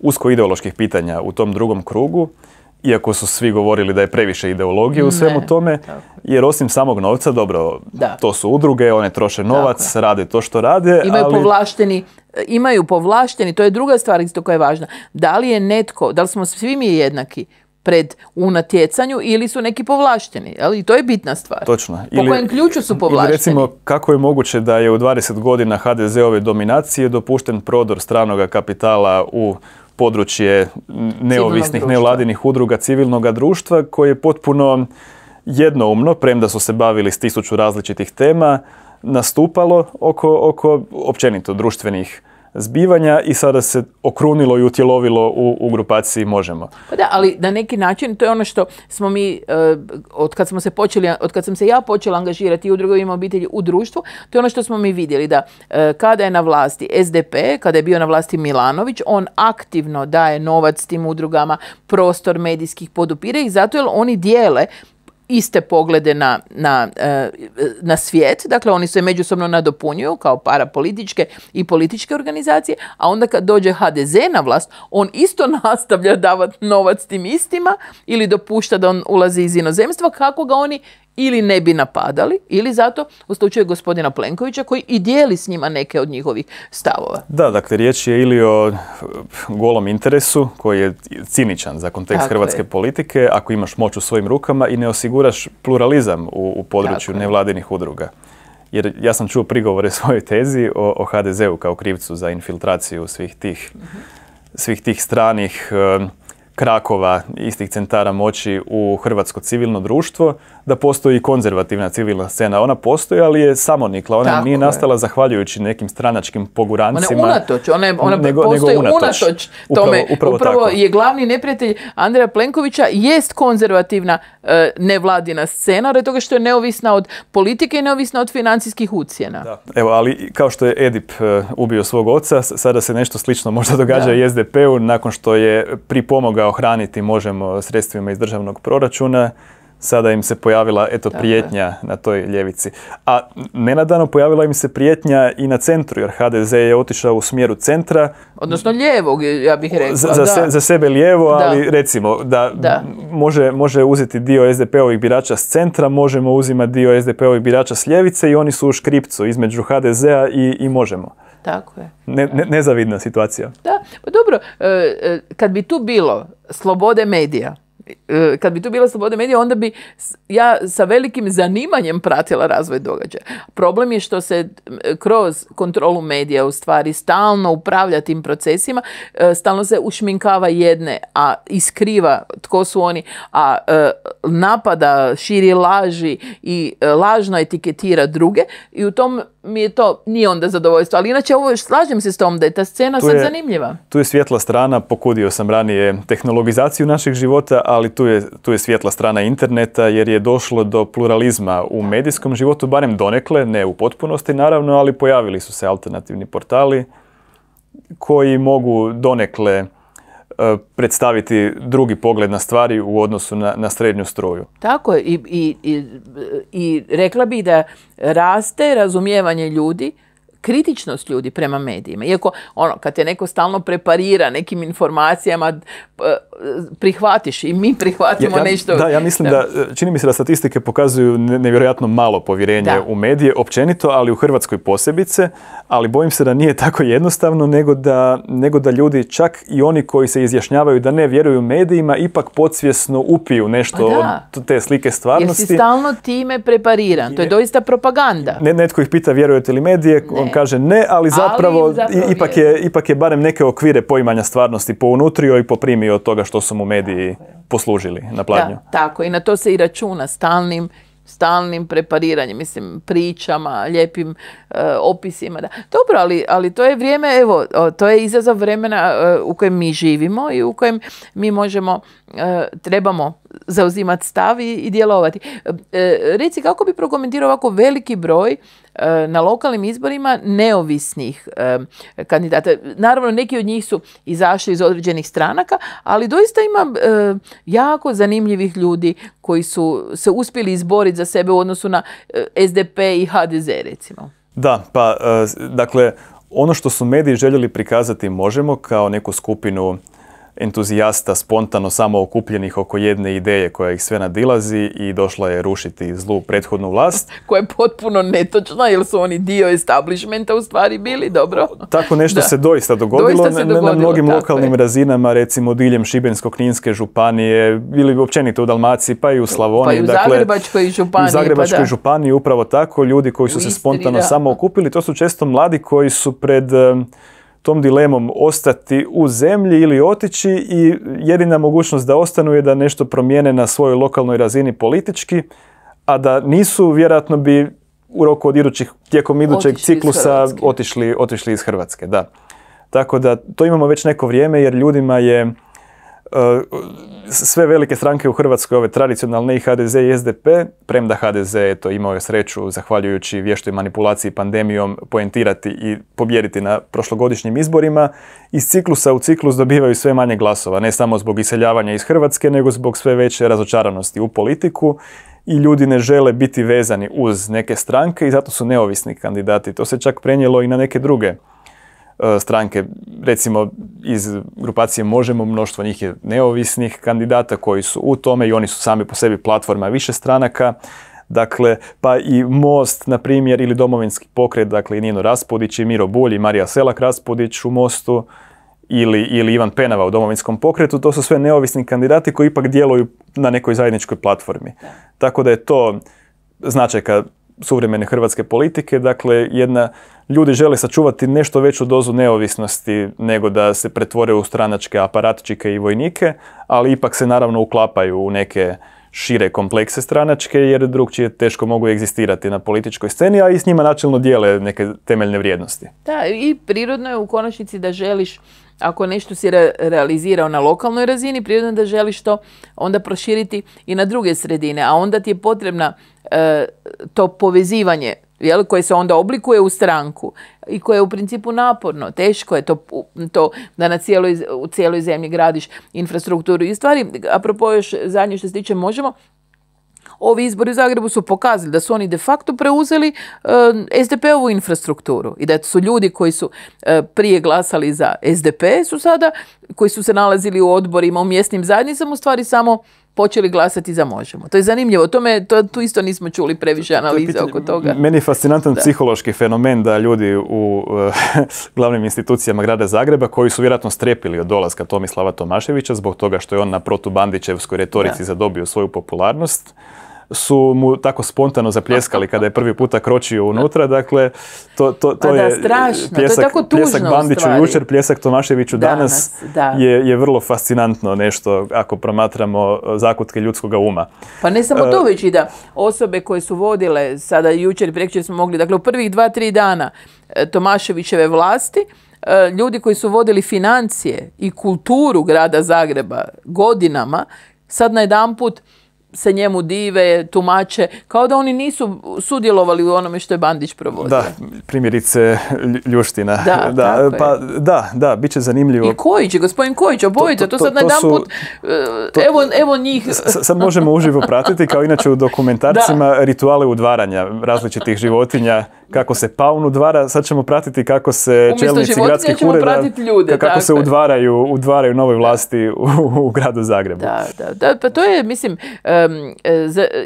Speaker 2: usko ideoloških pitanja u tom drugom krugu, iako su svi govorili da je previše ideologije u svemu tome, jer osim samog novca, dobro, da. to su udruge, one troše novac, rade to što rade. Imaju
Speaker 1: povlašteni, e, imaju povlašteni, to je druga stvar isto koja je važna. Da li je netko, da li smo svi mi jednaki, pred u natjecanju ili su neki povlašteni. ali to je bitna stvar.
Speaker 2: Točno. Po kojem
Speaker 1: ključu su povlašteni. recimo
Speaker 2: kako je moguće da je u 20 godina HDZ-ove dominacije dopušten prodor stranoga kapitala u područje neovisnih, nevladinih udruga civilnog društva koje je potpuno jednoumno, premda su se bavili s tisuću različitih tema, nastupalo oko općenito društvenih zbivanja i sada se okrunilo i utjelovilo u, grupaciji Možemo.
Speaker 1: Pa da, ali na neki način to je ono što smo mi, e, od kad smo se počeli, od kad sam se ja počela angažirati u drugovima obitelji u društvu, to je ono što smo mi vidjeli da e, kada je na vlasti SDP, kada je bio na vlasti Milanović, on aktivno daje novac tim udrugama, prostor medijskih podupire i zato jer oni dijele iste poglede na, na, e, na svijet, dakle oni se međusobno nadopunjuju kao parapolitičke i političke organizacije, a onda kad dođe HDZ na vlast, on isto *laughs* nastavlja davati novac tim istima ili dopušta da on ulazi iz inozemstva kako ga oni ili ne bi napadali, ili zato u slučaju gospodina Plenkovića koji i dijeli s njima neke od njihovih stavova.
Speaker 2: Da, dakle, riječ je ili o eh, golom interesu koji je ciničan za kontekst hrvatske politike, ako imaš moć u svojim rukama i ne osiguraš pluralizam u, području nevladinih udruga. Jer ja sam čuo prigovore *laughs* svojoj tezi o, o HDZ-u kao krivcu za infiltraciju svih tih, svih tih stranih eh, krakova istih centara moći u hrvatsko civilno društvo, da postoji konzervativna civilna scena. Ona postoji, ali je samonikla. Ona nije nastala zahvaljujući nekim stranačkim pogurancima. Ona je unatoč. Ona, postoji unatoč. tome. Upravo, je
Speaker 1: glavni neprijatelj Andreja Plenkovića jest konzervativna e, nevladina scena, radi toga što je neovisna od politike i neovisna od financijskih ucijena. Da.
Speaker 2: Evo, ali kao što je Edip e, ubio svog oca, sada se nešto slično možda događa i SDP-u nakon što je pripomogao hraniti možemo sredstvima iz državnog proračuna sada im se pojavila eto prijetnja na toj ljevici. A nenadano pojavila im se prijetnja i na centru, jer HDZ je otišao u smjeru centra.
Speaker 1: Odnosno lijevog, ja bih rekla. Za,
Speaker 2: sebe lijevo, ali recimo da, Može, može uzeti dio SDP-ovih birača s centra, možemo uzimati dio SDP-ovih birača s ljevice i oni su u škripcu između HDZ-a i, i možemo. Tako je. Ne, ne, nezavidna situacija.
Speaker 1: Da, pa dobro, e, e, kad bi tu bilo slobode medija, E, kad bi tu bila sloboda medija, onda bi ja sa velikim zanimanjem pratila razvoj događaja. Problem je što se kroz kontrolu medija u stvari stalno upravlja tim procesima, e, stalno se ušminkava jedne, a iskriva tko su oni, a e, napada, širi laži i lažno etiketira druge i u tom mi je to, nije onda zadovoljstvo. Ali inače, ovo slažem se s tom da je ta scena tu sad zanimljiva.
Speaker 2: Tu je svjetla strana, pokudio sam ranije tehnologizaciju našeg života, ali tu je, tu je svjetla strana interneta jer je došlo do pluralizma u medijskom životu, barem donekle, ne u potpunosti naravno, ali pojavili su se alternativni portali koji mogu donekle E, predstaviti drugi pogled na stvari u odnosu na, na srednju struju.
Speaker 1: Tako je. I, i, i, i rekla bih da raste razumijevanje ljudi, kritičnost ljudi prema medijima. Iako ono, kad te neko stalno preparira nekim informacijama, e, prihvatiš i mi prihvatimo ja, ja, nešto. Da, ja mislim da.
Speaker 2: čini mi se da statistike pokazuju nevjerojatno malo povjerenje u medije, općenito, ali u Hrvatskoj posebice, ali bojim se da nije tako jednostavno, nego da, nego da ljudi, čak i oni koji se izjašnjavaju da ne vjeruju medijima, ipak podsvjesno upiju nešto pa od te slike stvarnosti. Jer si
Speaker 1: stalno time prepariran, to je doista propaganda.
Speaker 2: Ne, netko ih pita vjerujete li medije, on kaže ne, ali zapravo, ipak, je, ipak je barem neke okvire poimanja stvarnosti pounutrio i primi od toga što su mu mediji poslužili na pladnju. Da,
Speaker 1: tako, i na to se i računa stalnim stalnim prepariranjem, mislim, pričama, lijepim e, opisima. Da. Dobro, ali, to je vrijeme, evo, to je izazov vremena e, u kojem mi živimo i u kojem mi možemo, e, trebamo zauzimati stav i, i djelovati. Reci, kako bi prokomentirao ovako veliki broj E, na lokalnim izborima neovisnih e, kandidata. Naravno, neki od njih su izašli iz određenih stranaka, ali doista ima e, jako zanimljivih ljudi koji su se uspjeli izboriti za sebe u odnosu na SDP i HDZ, recimo.
Speaker 2: Da, pa, dakle, ono što su mediji željeli prikazati možemo kao neku skupinu entuzijasta spontano samo okupljenih oko jedne ideje koja ih sve nadilazi i došla je rušiti zlu prethodnu vlast.
Speaker 1: *laughs* Koja je potpuno netočna jer su oni dio establishmenta u stvari bili, dobro? Tako nešto se doista
Speaker 2: dogodilo, na, mnogim lokalnim razinama, recimo diljem Šibensko-Kninske županije ili općenito u Dalmaciji pa i u Slavoniji. Pa i u dakle, Zagrebačkoj
Speaker 1: županiji. U Zagrebačkoj pa
Speaker 2: županiji upravo tako ljudi koji su se spontano samo okupili, to su često mladi koji su pred tom dilemom ostati u zemlji ili otići i jedina mogućnost da ostanu je da nešto promijene na svojoj lokalnoj razini politički, a da nisu, vjerojatno bi u roku od idućih, tijekom idućeg otišli ciklusa otišli, otišli iz Hrvatske, da. Tako da to imamo već neko vrijeme jer ljudima je sve velike stranke u Hrvatskoj, ove tradicionalne i HDZ i SDP, premda HDZ to imao je sreću, zahvaljujući vještoj manipulaciji pandemijom, poentirati i pobjeriti na prošlogodišnjim izborima, iz ciklusa u ciklus dobivaju sve manje glasova, ne samo zbog iseljavanja iz Hrvatske, nego zbog sve veće razočaranosti u politiku i ljudi ne žele biti vezani uz neke stranke i zato su neovisni kandidati. To se čak prenijelo i na neke druge E, stranke, recimo iz grupacije Možemo, mnoštvo njih je neovisnih kandidata koji su u tome i oni su sami po sebi platforma više stranaka. Dakle, pa i Most, na primjer, ili Domovinski pokret, dakle i Nino Raspudić i Miro Bulj i Marija Selak Raspudić u Mostu ili, ili Ivan Penava u Domovinskom pokretu, to su sve neovisni kandidati koji ipak djeluju na nekoj zajedničkoj platformi. Tako da je to značajka suvremene hrvatske politike. Dakle, jedna, ljudi žele sačuvati nešto veću dozu neovisnosti nego da se pretvore u stranačke aparatčike i vojnike, ali ipak se naravno uklapaju u neke šire komplekse stranačke, jer drugčije teško mogu egzistirati na političkoj sceni, a i s njima načelno dijele neke temeljne vrijednosti.
Speaker 1: Da, i prirodno je u konačnici da želiš ako nešto si realizirao na lokalnoj razini, prirodno da želiš to onda proširiti i na druge sredine, a onda ti je potrebna E, to povezivanje jel, koje se onda oblikuje u stranku i koje je u principu naporno, teško je to, to da na cijeloj, u cijeloj zemlji gradiš infrastrukturu. I stvari, apropo još zadnje što se tiče možemo, ovi izbori u Zagrebu su pokazali da su oni de facto preuzeli uh, e, SDP-ovu infrastrukturu i da su ljudi koji su e, prije glasali za SDP su sada, koji su se nalazili u odborima, u mjesnim zajednicama, u stvari samo počeli glasati za možemo. To je zanimljivo. To me, to, tu isto nismo čuli previše analize oko toga.
Speaker 2: Meni je fascinantan psihološki fenomen da ljudi u eh, *laughs* glavnim institucijama grada Zagreba koji su vjerojatno strepili od dolaska Tomislava Tomaševića zbog toga što je on na protubandićevskoj retorici zadobio svoju popularnost su mu tako spontano zapljeskali kada je prvi puta kročio unutra, dakle to, to, to je strašno. pljesak, to je tako tužno pljesak jučer, pljesak Tomaševiću danas, da. je, je vrlo fascinantno nešto ako promatramo uh, zakutke ljudskoga uma.
Speaker 1: Pa ne samo to uh, već i da osobe koje su vodile sada jučer, prekjučer smo mogli, dakle u prvih dva, tri dana uh, Tomaševićeve vlasti, ljudi koji su vodili financije i kulturu grada Zagreba godinama, sad na jedan put se njemu dive, tumače, kao da oni nisu sudjelovali u onome što je Bandić provodio. Da,
Speaker 2: primjerice Ljuština. Da, da pa, da, da, bit će zanimljivo. I
Speaker 1: Kojić, gospodin Kojić, obojite, to, to, sad na jedan put, e, evo, evo njih. Sad možemo
Speaker 2: uživo pratiti, kao inače u dokumentarcima, rituale udvaranja različitih životinja kako se paun udvara, sad ćemo pratiti kako se čelnici gradskih ureda, ljude, kako se dakle. udvaraju, udvaraju nove vlasti u, gradu Zagrebu. Da,
Speaker 1: da, pa to je, mislim, e,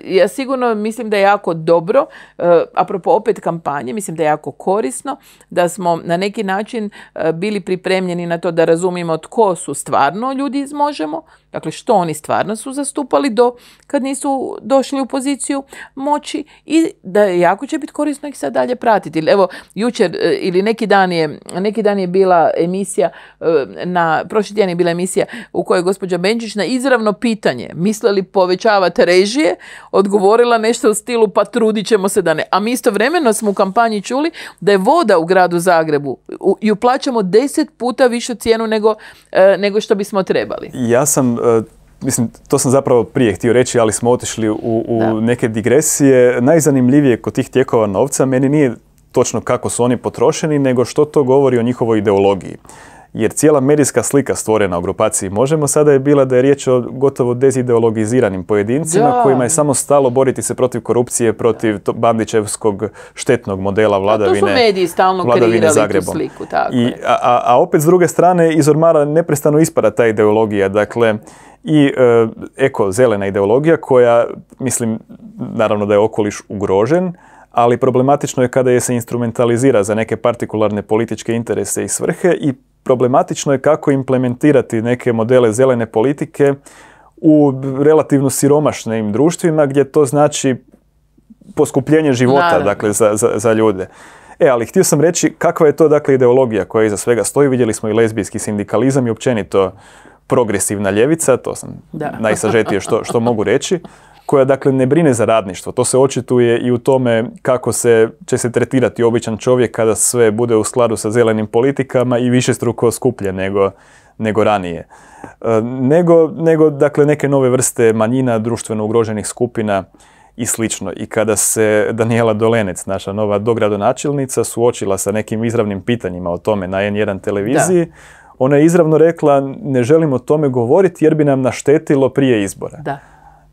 Speaker 1: ja sigurno mislim da je jako dobro, uh, apropo opet kampanje, mislim da je jako korisno, da smo na neki način e, bili pripremljeni na to da razumijemo tko su stvarno ljudi iz Možemo, Dakle, što oni stvarno su zastupali do kad nisu došli u poziciju moći i da jako će biti korisno ih sad dalje pratiti. Evo, jučer e, ili neki dan je, neki dan je bila emisija, e, na, prošli tjedan je bila emisija u kojoj je gospođa Benčić na izravno pitanje, misle li povećavate režije, odgovorila nešto u stilu pa trudit ćemo se da ne. A mi istovremeno smo u kampanji čuli da je voda u gradu Zagrebu ju plaćamo deset puta višu cijenu nego, e, nego što bismo trebali.
Speaker 2: Ja sam E, mislim, to sam zapravo prije htio reći, ali smo otišli u, u neke digresije. Najzanimljivije kod tih tijekova novca meni nije točno kako su oni potrošeni, nego što to govori o njihovoj ideologiji jer cijela medijska slika stvorena u grupaciji Možemo sada je bila da je riječ o gotovo dezideologiziranim pojedincima kojima je samo stalo boriti se protiv korupcije, protiv to bandićevskog štetnog modela vladavine, da, to su mediji stalno vladavine Tu sliku, tako I, a, a opet s druge strane iz ormara neprestano ispada ta ideologija. Dakle, i e, eko-zelena ideologija koja, mislim, naravno da je okoliš ugrožen, ali problematično je kada je se instrumentalizira za neke partikularne političke interese i svrhe i problematično je kako implementirati neke modele zelene politike u relativno siromašnim društvima gdje to znači poskupljenje života dakle, za, za, za ljude. E, ali htio sam reći kakva je to dakle ideologija koja iza svega stoji. Vidjeli smo i lezbijski sindikalizam i općenito progresivna ljevica, to sam najsažetije što, što mogu reći koja dakle ne brine za radništvo. To se očituje i u tome kako se će se tretirati običan čovjek kada sve bude u skladu sa zelenim politikama i više struko skuplje nego, nego ranije. E, nego, nego dakle neke nove vrste manjina, društveno ugroženih skupina i slično. I kada se Daniela Dolenec, naša nova dogradonačelnica, suočila sa nekim izravnim pitanjima o tome na N1 televiziji, ona je izravno rekla ne želimo o tome govoriti jer bi nam naštetilo prije izbora. Da.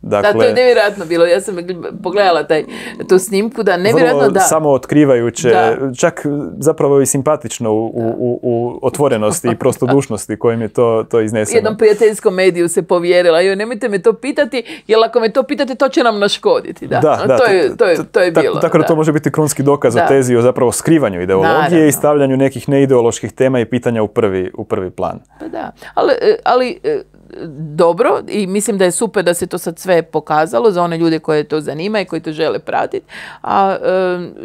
Speaker 2: Dakle, da, to je
Speaker 1: nevjerojatno bilo. Ja sam pogledala taj, tu snimku, da nevjerojatno da. samo
Speaker 2: otkrivajuće, čak zapravo i simpatično u, u, u otvorenosti i prostodušnosti kojim je to, to izneseno. Jednom
Speaker 1: prijateljskom mediju se povjerila, joj nemojte me to pitati, jer ako me to pitate, to će nam naškoditi. Da, da, to, je, to, je, to je bilo. Tako da to
Speaker 2: može biti krunski dokaz o tezi o zapravo skrivanju ideologije i stavljanju nekih neideoloških tema i pitanja u prvi, u prvi plan.
Speaker 1: Pa da, ali e, e, dobro i mislim da je super da se to sad sve pokazalo za one ljude koje to zanima i koji to žele pratiti. A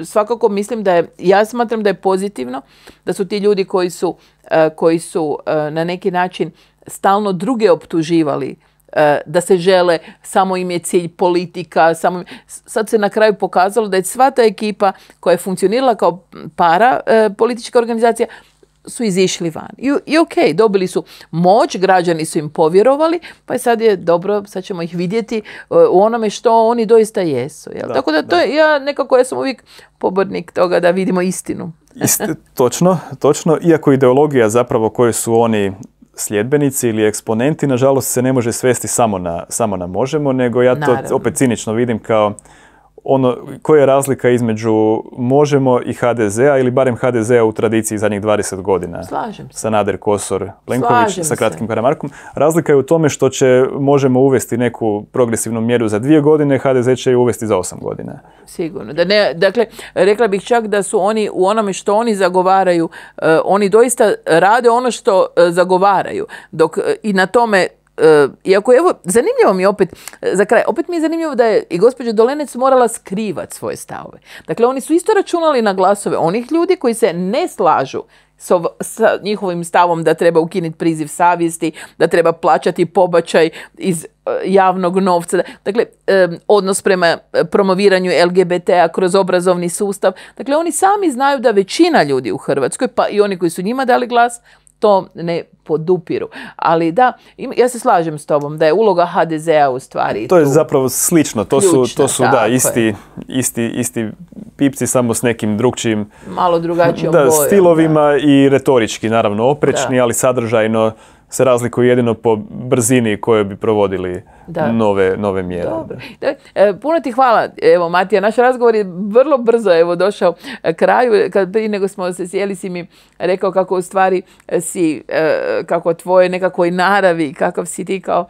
Speaker 1: svakako mislim da je, ja smatram da je pozitivno da su ti ljudi koji su, e, koji su e, na neki način stalno druge optuživali e, da se žele, samo im je cilj politika, samo sad se na kraju pokazalo da je sva ta ekipa koja je funkcionirala kao para politička organizacija su izišli van. I, ok, dobili su moć, građani su im povjerovali, pa sad je dobro, sad ćemo ih vidjeti e, u onome što oni doista jesu. Jel? Tako da, to ja nekako ja sam uvijek pobornik toga da vidimo istinu.
Speaker 2: *laughs* točno, točno. Iako ideologija zapravo koje su oni sljedbenici ili eksponenti, nažalost se ne može svesti samo na, samo na možemo, nego ja to Naravno. opet cinično vidim kao ono, koja je razlika između Možemo i HDZ-a ili barem HDZ-a u tradiciji zadnjih 20 godina? Slažem se. Sanader, Kosor, Plenković sa kratkim Karamarkom. Razlika je u tome što će Možemo uvesti neku progresivnu mjeru za dvije godine, HDZ će ju uvesti za osam godina.
Speaker 1: Sigurno. Da ne, dakle, rekla bih čak da su oni u onome što oni zagovaraju, eh, oni doista rade ono što eh, zagovaraju. Dok eh, i na tome E, iako evo, zanimljivo mi opet, e, za kraj, opet mi je zanimljivo da je i gospođa Dolenec morala skrivat svoje stavove. Dakle, oni su isto računali na glasove onih ljudi koji se ne slažu sa, njihovim stavom da treba ukiniti priziv savjesti, da treba plaćati pobačaj iz e, javnog novca. Dakle, odnos prema promoviranju LGBT-a kroz obrazovni sustav. Dakle, oni sami znaju da većina ljudi u Hrvatskoj, pa i oni koji su njima dali glas, to ne podupiru. Ali da, ja se slažem s tobom da je uloga HDZ-a u stvari To je
Speaker 2: zapravo slično, to su, to su da, isti, isti, isti pipci samo s nekim drugčijim
Speaker 1: malo drugačijom da,
Speaker 2: stilovima i retorički naravno oprečni, ali sadržajno se razlikuju jedino po brzini koje bi provodili Nove, nove mjere.
Speaker 1: E, puno ti hvala, evo Matija, naš razgovor je vrlo brzo evo došao e, kraju, kad prije nego smo se sjeli si mi rekao kako u stvari e, si, kako tvoje nekakvoj naravi, kakav si ti kao,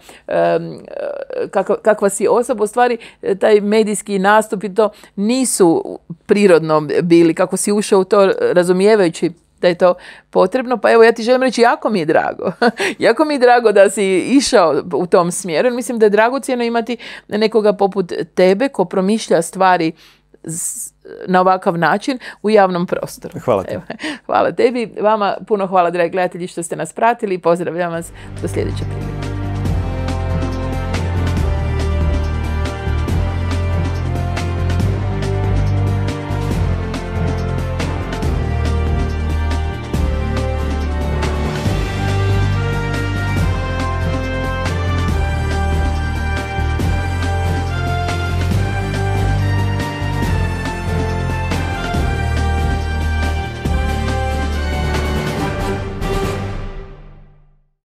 Speaker 1: kakva si osoba, u stvari taj medijski nastup i to nisu prirodno bili, kako si ušao u to razumijevajući da je to potrebno. Pa evo ja ti želim reći jako mi je drago. *laughs* jako mi je drago da si išao u tom smjeru. Mislim da je dragocjeno imati nekoga poput tebe ko promišlja stvari na ovakav način u javnom prostoru. Hvala te. Evo, *laughs* hvala tebi. Vama puno hvala dragi gledatelji što ste nas pratili i pozdravljam vas do sljedeće prilike.